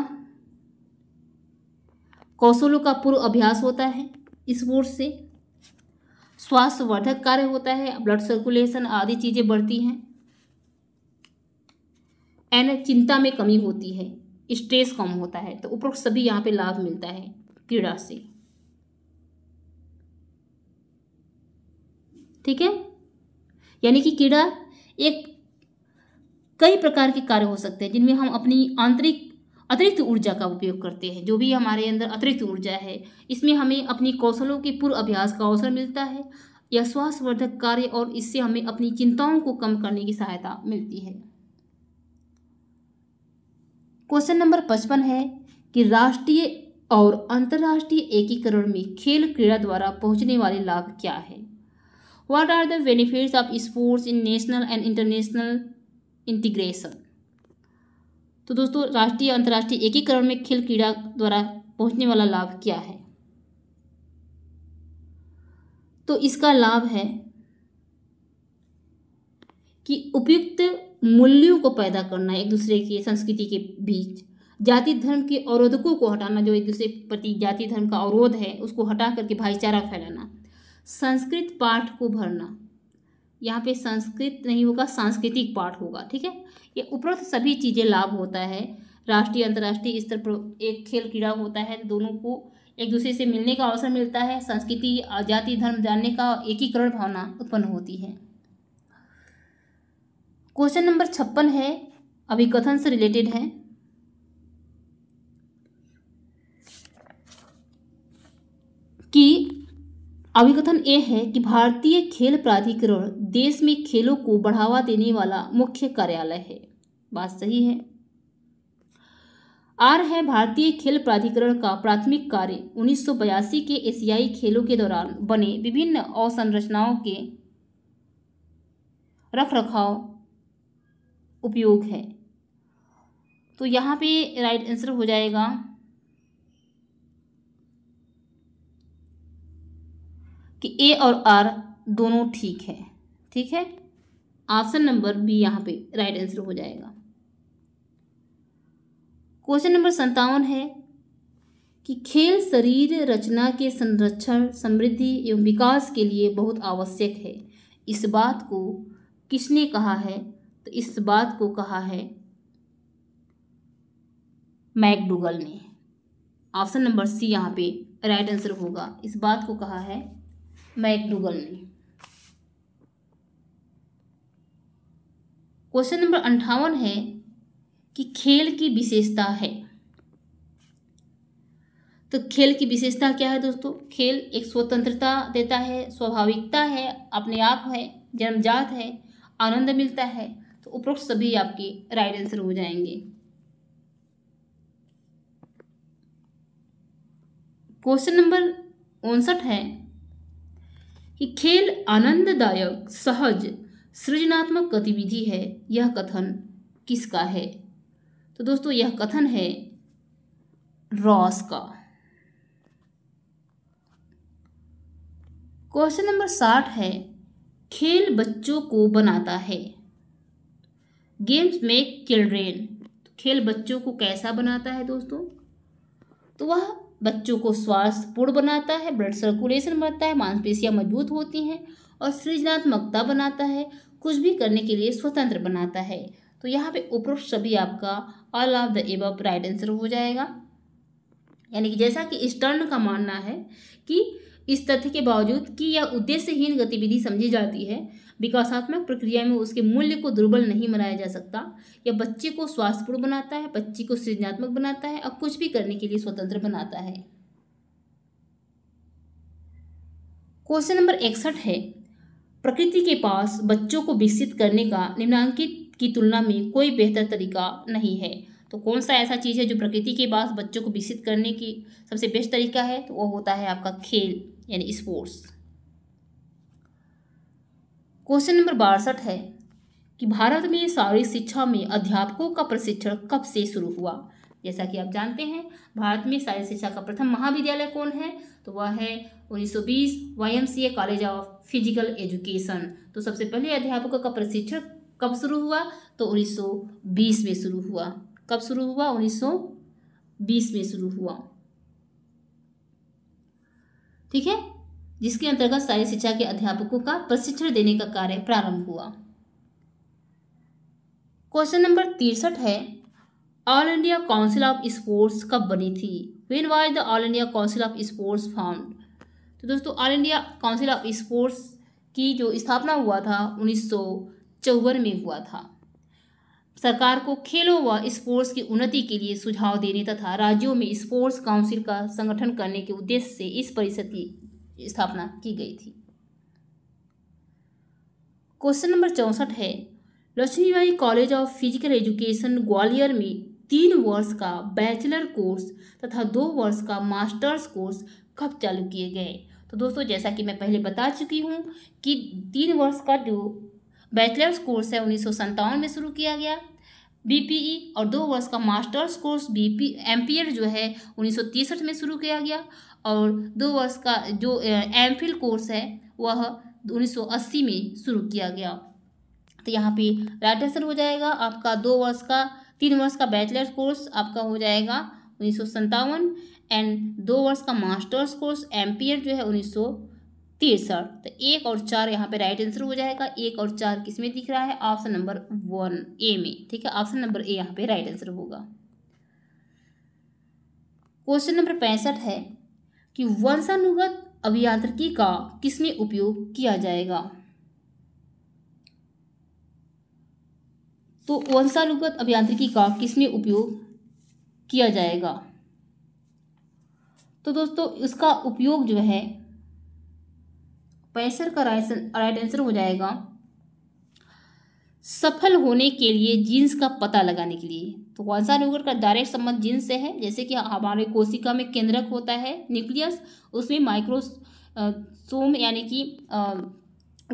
Speaker 1: कौशलों का पूर्व अभ्यास होता है इस फोर्स से स्वास्थ्यवर्धक कार्य होता है ब्लड सर्कुलेशन आदि चीज़ें बढ़ती हैं एंड चिंता में कमी होती है स्ट्रेस कम होता है तो उपरोक्त सभी यहाँ पे लाभ मिलता है क्रीड़ा से ठीक है यानी कि कीड़ा एक कई प्रकार के कार्य हो सकते हैं जिनमें हम अपनी आंतरिक अतिरिक्त ऊर्जा का उपयोग करते हैं जो भी हमारे अंदर अतिरिक्त ऊर्जा है इसमें हमें अपनी कौशलों के पूर्व अभ्यास का अवसर मिलता है यह स्वास्थ्यवर्धक कार्य और इससे हमें अपनी चिंताओं को कम करने की सहायता मिलती है क्वेश्चन नंबर पचपन है कि राष्ट्रीय और अंतर्राष्ट्रीय एकीकरण में खेल क्रीड़ा द्वारा पहुंचने वाले लाभ क्या है What are the benefits of sports in national and international integration तो दोस्तों राष्ट्रीय अंतर्राष्ट्रीय एकीकरण में खेल क्रीड़ा द्वारा पहुंचने वाला लाभ क्या है तो इसका लाभ है कि उपयुक्त मूल्यों को पैदा करना एक दूसरे की संस्कृति के बीच जाति धर्म के अवरोधकों को हटाना जो एक दूसरे प्रति जाति धर्म का अवरोध है उसको हटा करके भाईचारा फैलाना संस्कृत पाठ को भरना यहाँ पे संस्कृत नहीं होगा सांस्कृतिक पाठ होगा ठीक है ये उपरोक्त सभी चीज़ें लाभ होता है राष्ट्रीय अंतर्राष्ट्रीय स्तर पर एक खेल क्रीड़ा होता है दोनों को एक दूसरे से मिलने का अवसर मिलता है संस्कृति जाति धर्म जानने का एकीकरण भावना उत्पन्न होती है क्वेश्चन नंबर छप्पन है अभिकथन से रिलेटेड है कि अभिकथन ये है कि भारतीय खेल प्राधिकरण देश में खेलों को बढ़ावा देने वाला मुख्य कार्यालय है बात सही है आर है भारतीय खेल प्राधिकरण का प्राथमिक कार्य उन्नीस के एशियाई खेलों के दौरान बने विभिन्न अवसंरचनाओं के रख रखाव उपयोग है तो यहाँ पे राइट आंसर हो जाएगा कि ए और आर दोनों ठीक है ठीक है ऑप्शन नंबर बी यहाँ पे राइट आंसर हो जाएगा क्वेश्चन नंबर संतावन है कि खेल शरीर रचना के संरक्षण समृद्धि एवं विकास के लिए बहुत आवश्यक है इस बात को किसने कहा है तो इस बात को कहा है मैकडूगल ने ऑप्शन नंबर सी यहाँ पे राइट आंसर होगा इस बात को कहा है मैकडूगल ने क्वेश्चन नंबर अंठावन है कि खेल की विशेषता है तो खेल की विशेषता क्या है दोस्तों खेल एक स्वतंत्रता देता है स्वाभाविकता है अपने आप है जन्मजात है आनंद मिलता है तो उपरोक्त सभी आपके राइट आंसर हो जाएंगे क्वेश्चन नंबर उनसठ है कि खेल आनंददायक सहज सृजनात्मक गतिविधि है यह कथन किसका है तो दोस्तों यह कथन है रॉस का क्वेश्चन नंबर साठ है खेल बच्चों को बनाता है गेम्स मेक चिल्ड्रेन तो खेल बच्चों को कैसा बनाता है दोस्तों तो वह बच्चों को स्वास्थ्यपूर्ण बनाता है ब्लड सर्कुलेशन बढ़ता है मांसपेशियाँ मजबूत होती हैं और सृजनात्मकता बनाता है कुछ भी करने के लिए स्वतंत्र बनाता है तो यहाँ पे उपरोक्त सभी आपका all of the above right answer हो जाएगा यानी कि जैसा कि स्टर्न का मानना है कि इस तथ्य के बावजूद कि यह उद्देश्यहीन गतिविधि समझी जाती है विकासात्मक प्रक्रिया में उसके मूल्य को दुर्बल नहीं मनाया जा सकता यह बच्चे को स्वास्थ्यपूर्ण बनाता है बच्चे को सृजनात्मक बनाता है और कुछ भी करने के लिए स्वतंत्र बनाता है क्वेश्चन नंबर इकसठ है प्रकृति के पास बच्चों को विकसित करने का निम्नांकित की तुलना में कोई बेहतर तरीका नहीं है तो कौन सा ऐसा चीज़ है जो प्रकृति के पास बच्चों को विकसित करने की सबसे बेस्ट तरीका है तो वो होता है आपका खेल यानी स्पोर्ट्स क्वेश्चन नंबर बासठ है कि भारत में सारी शिक्षा में अध्यापकों का प्रशिक्षण कब से शुरू हुआ जैसा कि आप जानते हैं भारत में शारीरिक शिक्षा का प्रथम महाविद्यालय कौन है तो वह है 1920 YMCA college of physical education तो सबसे पहले अध्यापकों का प्रशिक्षण कब शुरू हुआ तो 1920 में शुरू हुआ कब शुरू हुआ 1920 में शुरू हुआ ठीक है जिसके अंतर्गत सारी शिक्षा के अध्यापकों का प्रशिक्षण देने का कार्य प्रारंभ हुआ क्वेश्चन नंबर तिरसठ है all India council of sports कब बनी थी when was the all India council of sports found तो दोस्तों all India council of sports की जो स्थापना हुआ था उन्नीस में हुआ था सरकार को खेलों व स्पोर्ट्स की उन्नति के लिए सुझाव देने तथा राज्यों में स्पोर्ट्स काउंसिल का संगठन करने के उद्देश्य से इस परिषद की स्थापना की गई थी क्वेश्चन नंबर चौंसठ है Lakshmibai college of physical education Gwalior में तीन वर्ष का बैचलर कोर्स तथा दो वर्ष का मास्टर्स कोर्स कब चालू किए गए तो दोस्तों जैसा कि मैं पहले बता चुकी हूँ कि तीन वर्ष का जो बैचलर्स कोर्स है उन्नीस में शुरू किया गया बीपीई e और दो वर्ष का मास्टर्स कोर्स बीपी एमपीएड जो है उन्नीस में शुरू किया गया और दो वर्ष का जो एम कोर्स है वह 1980 में शुरू किया गया तो यहाँ पे राइट आंसर हो जाएगा आपका दो वर्ष का तीन वर्ष का बैचलर्स कोर्स आपका हो जाएगा उन्नीस एंड दो वर्ष का मास्टर्स कोर्स एम जो है उन्नीस तिरसठ तो एक और चार यहाँ पे राइट आंसर हो जाएगा एक और चार किस में दिख रहा है ऑप्शन नंबर वन ए में ठीक है ऑप्शन नंबर ए यहाँ पे राइट आंसर होगा क्वेश्चन नंबर पैंसठ है कि वंशानुगत अभियांत्रिकी का किसमें उपयोग किया जाएगा तो वंशानुगत अभियांत्रिकी का किसमें उपयोग किया जाएगा तो दोस्तों इसका उपयोग जो है पैसर का राइट आंसर हो जाएगा सफल होने के लिए जीन्स का पता लगाने के लिए तो कौन सा न्यूक्लियर का डायरेक्ट संबंध जीन से है जैसे कि हमारे कोशिका में केंद्रक होता है न्यूक्लियस उसमें माइक्रो सोम यानी कि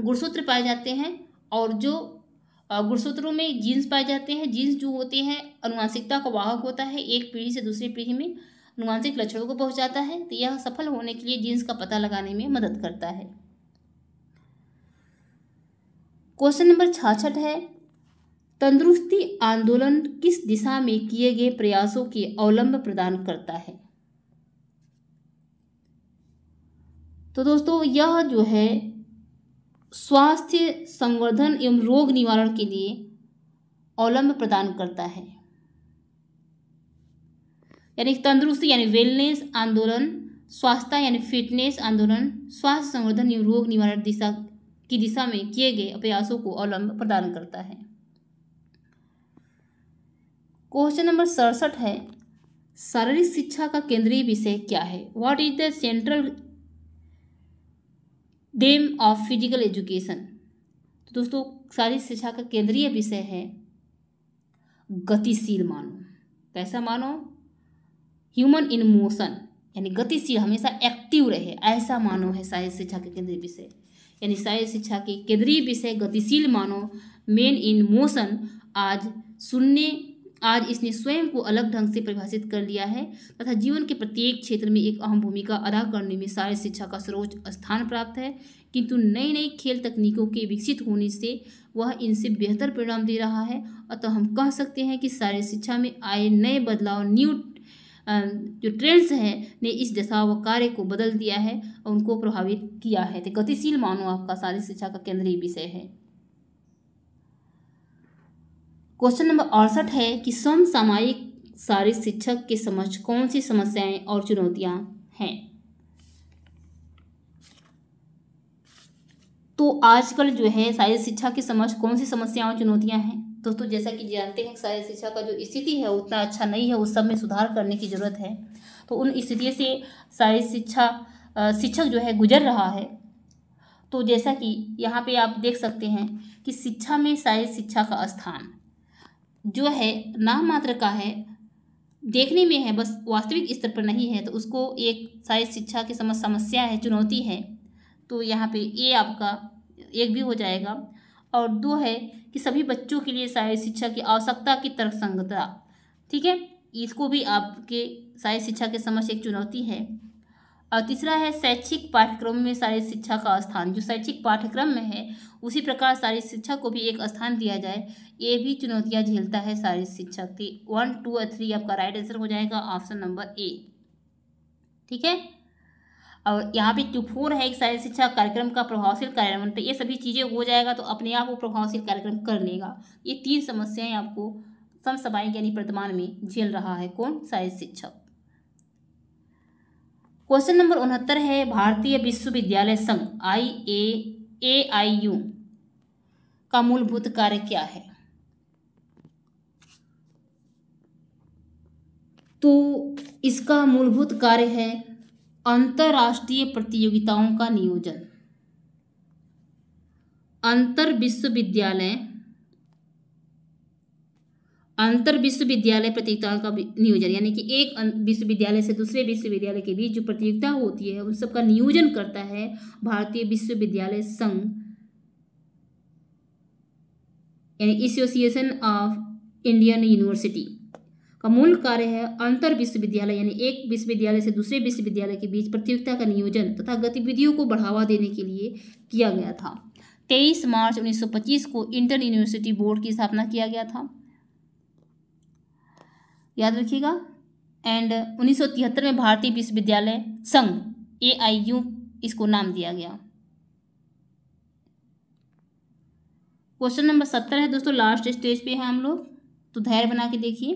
Speaker 1: गुणसूत्र पाए जाते हैं और जो गुणसूत्रों में जीन्स पाए जाते हैं जीन्स जो होते हैं अनुवांशिकता का वाहक होता है एक पीढ़ी से दूसरी पीढ़ी में अनुवांशिक लक्षणों को पहुंचाता है तो यह सफल होने के लिए जीन्स का पता लगाने में मदद करता है क्वेश्चन नंबर छाछठ है तंदुरुस्ती आंदोलन किस दिशा में किए गए प्रयासों के अवलंब प्रदान करता है तो दोस्तों यह जो है स्वास्थ्य संवर्धन एवं रोग निवारण के लिए अवलंब प्रदान करता है यानी तंदुरुस्ती यानी वेलनेस आंदोलन स्वास्थ्य यानी फिटनेस आंदोलन स्वास्थ्य संवर्धन एवं रोग निवारण दिशा की दिशा में किए गए प्रयासों को अवलंब प्रदान करता है क्वेश्चन नंबर सड़सठ है शारीरिक शिक्षा का केंद्रीय विषय क्या है what is the central theme of physical education तो दोस्तों शारीरिक शिक्षा का केंद्रीय विषय है गतिशील तो मानो कैसा मानो ह्यूमन इन मोशन यानी गतिशील हमेशा एक्टिव रहे ऐसा मानो है शारीरिक शिक्षा के केंद्रीय विषय यानी शारीरिक शिक्षा के केंद्रीय विषय गतिशील मानो मेन इन मोशन आज सुनने आज इसने स्वयं को अलग ढंग से परिभाषित कर लिया है तथा जीवन के प्रत्येक क्षेत्र में एक अहम भूमिका अदा करने में सारे शिक्षा का सर्वोच्च स्थान प्राप्त है किंतु नई नई खेल तकनीकों के विकसित होने से वह इनसे बेहतर परिणाम दे रहा है अतः तो हम कह सकते हैं कि सारे शिक्षा में आए नए बदलाव न्यू जो ट्रेंड्स हैं ने इस दशा व कार्य को बदल दिया है और उनको प्रभावित किया है तो गतिशील मानव आपका सारी शिक्षा का केंद्रीय विषय है क्वेश्चन नंबर अड़सठ है कि समसामयिक सारे शिक्षक के समक्ष कौन सी समस्याएं और चुनौतियां हैं तो आजकल जो है सारे शिक्षा के समक्ष कौन सी समस्याएं और चुनौतियां हैं दोस्तों जैसा कि जानते हैं सारे शिक्षा का जो स्थिति है उतना अच्छा नहीं है उस सब में सुधार करने की ज़रूरत है तो उन स्थिति से सारे शिक्षा शिक्षक जो है गुजर रहा है तो जैसा कि यहाँ पे आप देख सकते हैं कि शिक्षा में सारे शिक्षा का स्थान जो है नाम मात्र का है देखने में है बस वास्तविक स्तर पर नहीं है तो उसको एक शायद शिक्षा की समझ समस्या है चुनौती है तो यहाँ पे ए आपका एक भी हो जाएगा और दो है कि सभी बच्चों के लिए शायद शिक्षा की आवश्यकता की तर्कसंगता ठीक है इसको भी आपके शायद शिक्षा के समझ एक चुनौती है और तीसरा है शैक्षिक पाठ्यक्रम में सारी शिक्षा का स्थान जो शैक्षिक पाठ्यक्रम में है उसी प्रकार सारी शिक्षा को भी एक स्थान दिया जाए ये भी चुनौतियाँ झेलता है सारी शिक्षा की वन टू और थ्री आपका राइट आंसर हो जाएगा ऑप्शन नंबर ए ठीक है और यहाँ पे जो फोर है एक सारी शिक्षा कार्यक्रम का प्रभावशील कार्यान्वयन तो ये सभी चीज़ें हो जाएगा तो अपने आप वो प्रभावशील कार्यक्रम कर लेगा ये तीन समस्याएं आपको समसामयिक यानी वर्तमान में झेल रहा है कौन सारी शिक्षक क्वेश्चन नंबर उनहत्तर है भारतीय विश्वविद्यालय संघ आई ए ए आई यू का मूलभूत कार्य क्या है तो इसका मूलभूत कार्य है अंतर्राष्ट्रीय प्रतियोगिताओं का नियोजन अंतर विश्वविद्यालय अंतर विश्वविद्यालय प्रतियोगिता का नियोजन यानी कि एक अं- विश्वविद्यालय से दूसरे विश्वविद्यालय के बीच जो प्रतियोगिता होती है उन सबका नियोजन करता है भारतीय विश्वविद्यालय संघ यानी एसोसिएशन ऑफ इंडियन यूनिवर्सिटी का मूल कार्य है अंतर विश्वविद्यालय यानी एक विश्वविद्यालय से दूसरे विश्वविद्यालय के बीच प्रतियोगिता का नियोजन तथा गतिविधियों को बढ़ावा देने के लिए किया गया था तेईस मार्च 1925 को इंटर यूनिवर्सिटी बोर्ड की स्थापना किया गया था याद रखिएगा एंड तिहत्तर में भारतीय विश्वविद्यालय संघ ए आई यू इसको नाम दिया गया क्वेश्चन नंबर सत्तर है दोस्तों लास्ट स्टेज पे हैं हम लोग तो धैर्य बना के देखिए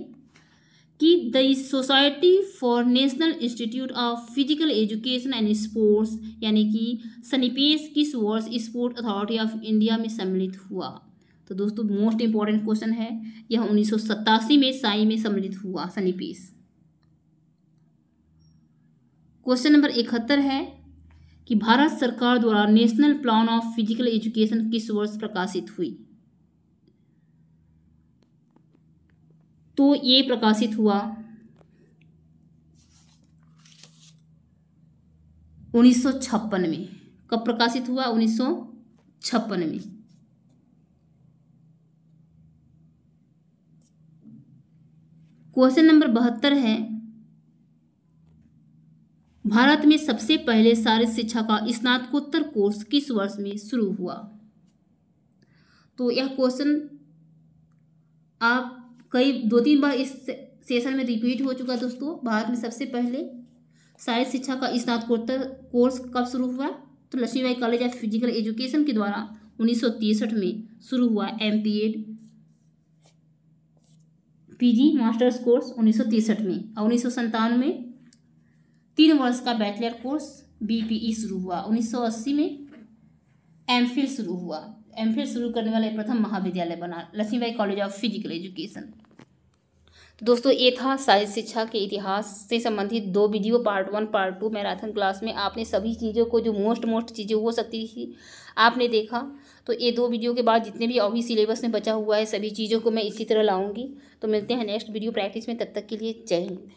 Speaker 1: कि the society for national institute of physical education and sports यानी कि सनीपेश किस वर्ष स्पोर्ट अथॉरिटी ऑफ इंडिया में सम्मिलित हुआ तो दोस्तों मोस्ट इंपॉर्टेंट क्वेश्चन है यह उन्नीस में साई में सम्मिलित हुआ सनीपीस क्वेश्चन नंबर इकहत्तर है कि भारत सरकार द्वारा national plan of physical education किस वर्ष प्रकाशित हुई तो ये प्रकाशित हुआ उन्नीस में कब प्रकाशित हुआ उन्नीस में क्वेश्चन नंबर बहत्तर है भारत में सबसे पहले शारीरिक शिक्षा का स्नातकोत्तर कोर्स किस वर्ष में शुरू हुआ तो यह क्वेश्चन आप कई दो तीन बार इस सेशन में रिपीट हो चुका दोस्तों भारत में सबसे पहले सारी शिक्षा का स्नातकोत्तर कोर्स कब शुरू हुआ तो Lakshmibai college of physical education के द्वारा उन्नीस में शुरू हुआ एम पीजी मास्टर्स कोर्स उन्नीस में और उन्नीस में तीन वर्ष का बैचलर कोर्स बीपीई शुरू हुआ 1980 में एमफिल शुरू हुआ एमफिल शुरू करने वाले प्रथम महाविद्यालय बना Lakshmibai college of physical education तो दोस्तों ये था साहित्य शिक्षा के इतिहास से संबंधित दो video part one part two marathon class में आपने सभी चीज़ों को जो मोस्ट मोस्ट चीज़ें हो सकती थी आपने देखा तो ये दो वीडियो के बाद जितने भी अभी सिलेबस में बचा हुआ है सभी चीज़ों को मैं इसी तरह लाऊंगी तो मिलते हैं नेक्स्ट वीडियो प्रैक्टिस में तब तक के लिए जय हिंद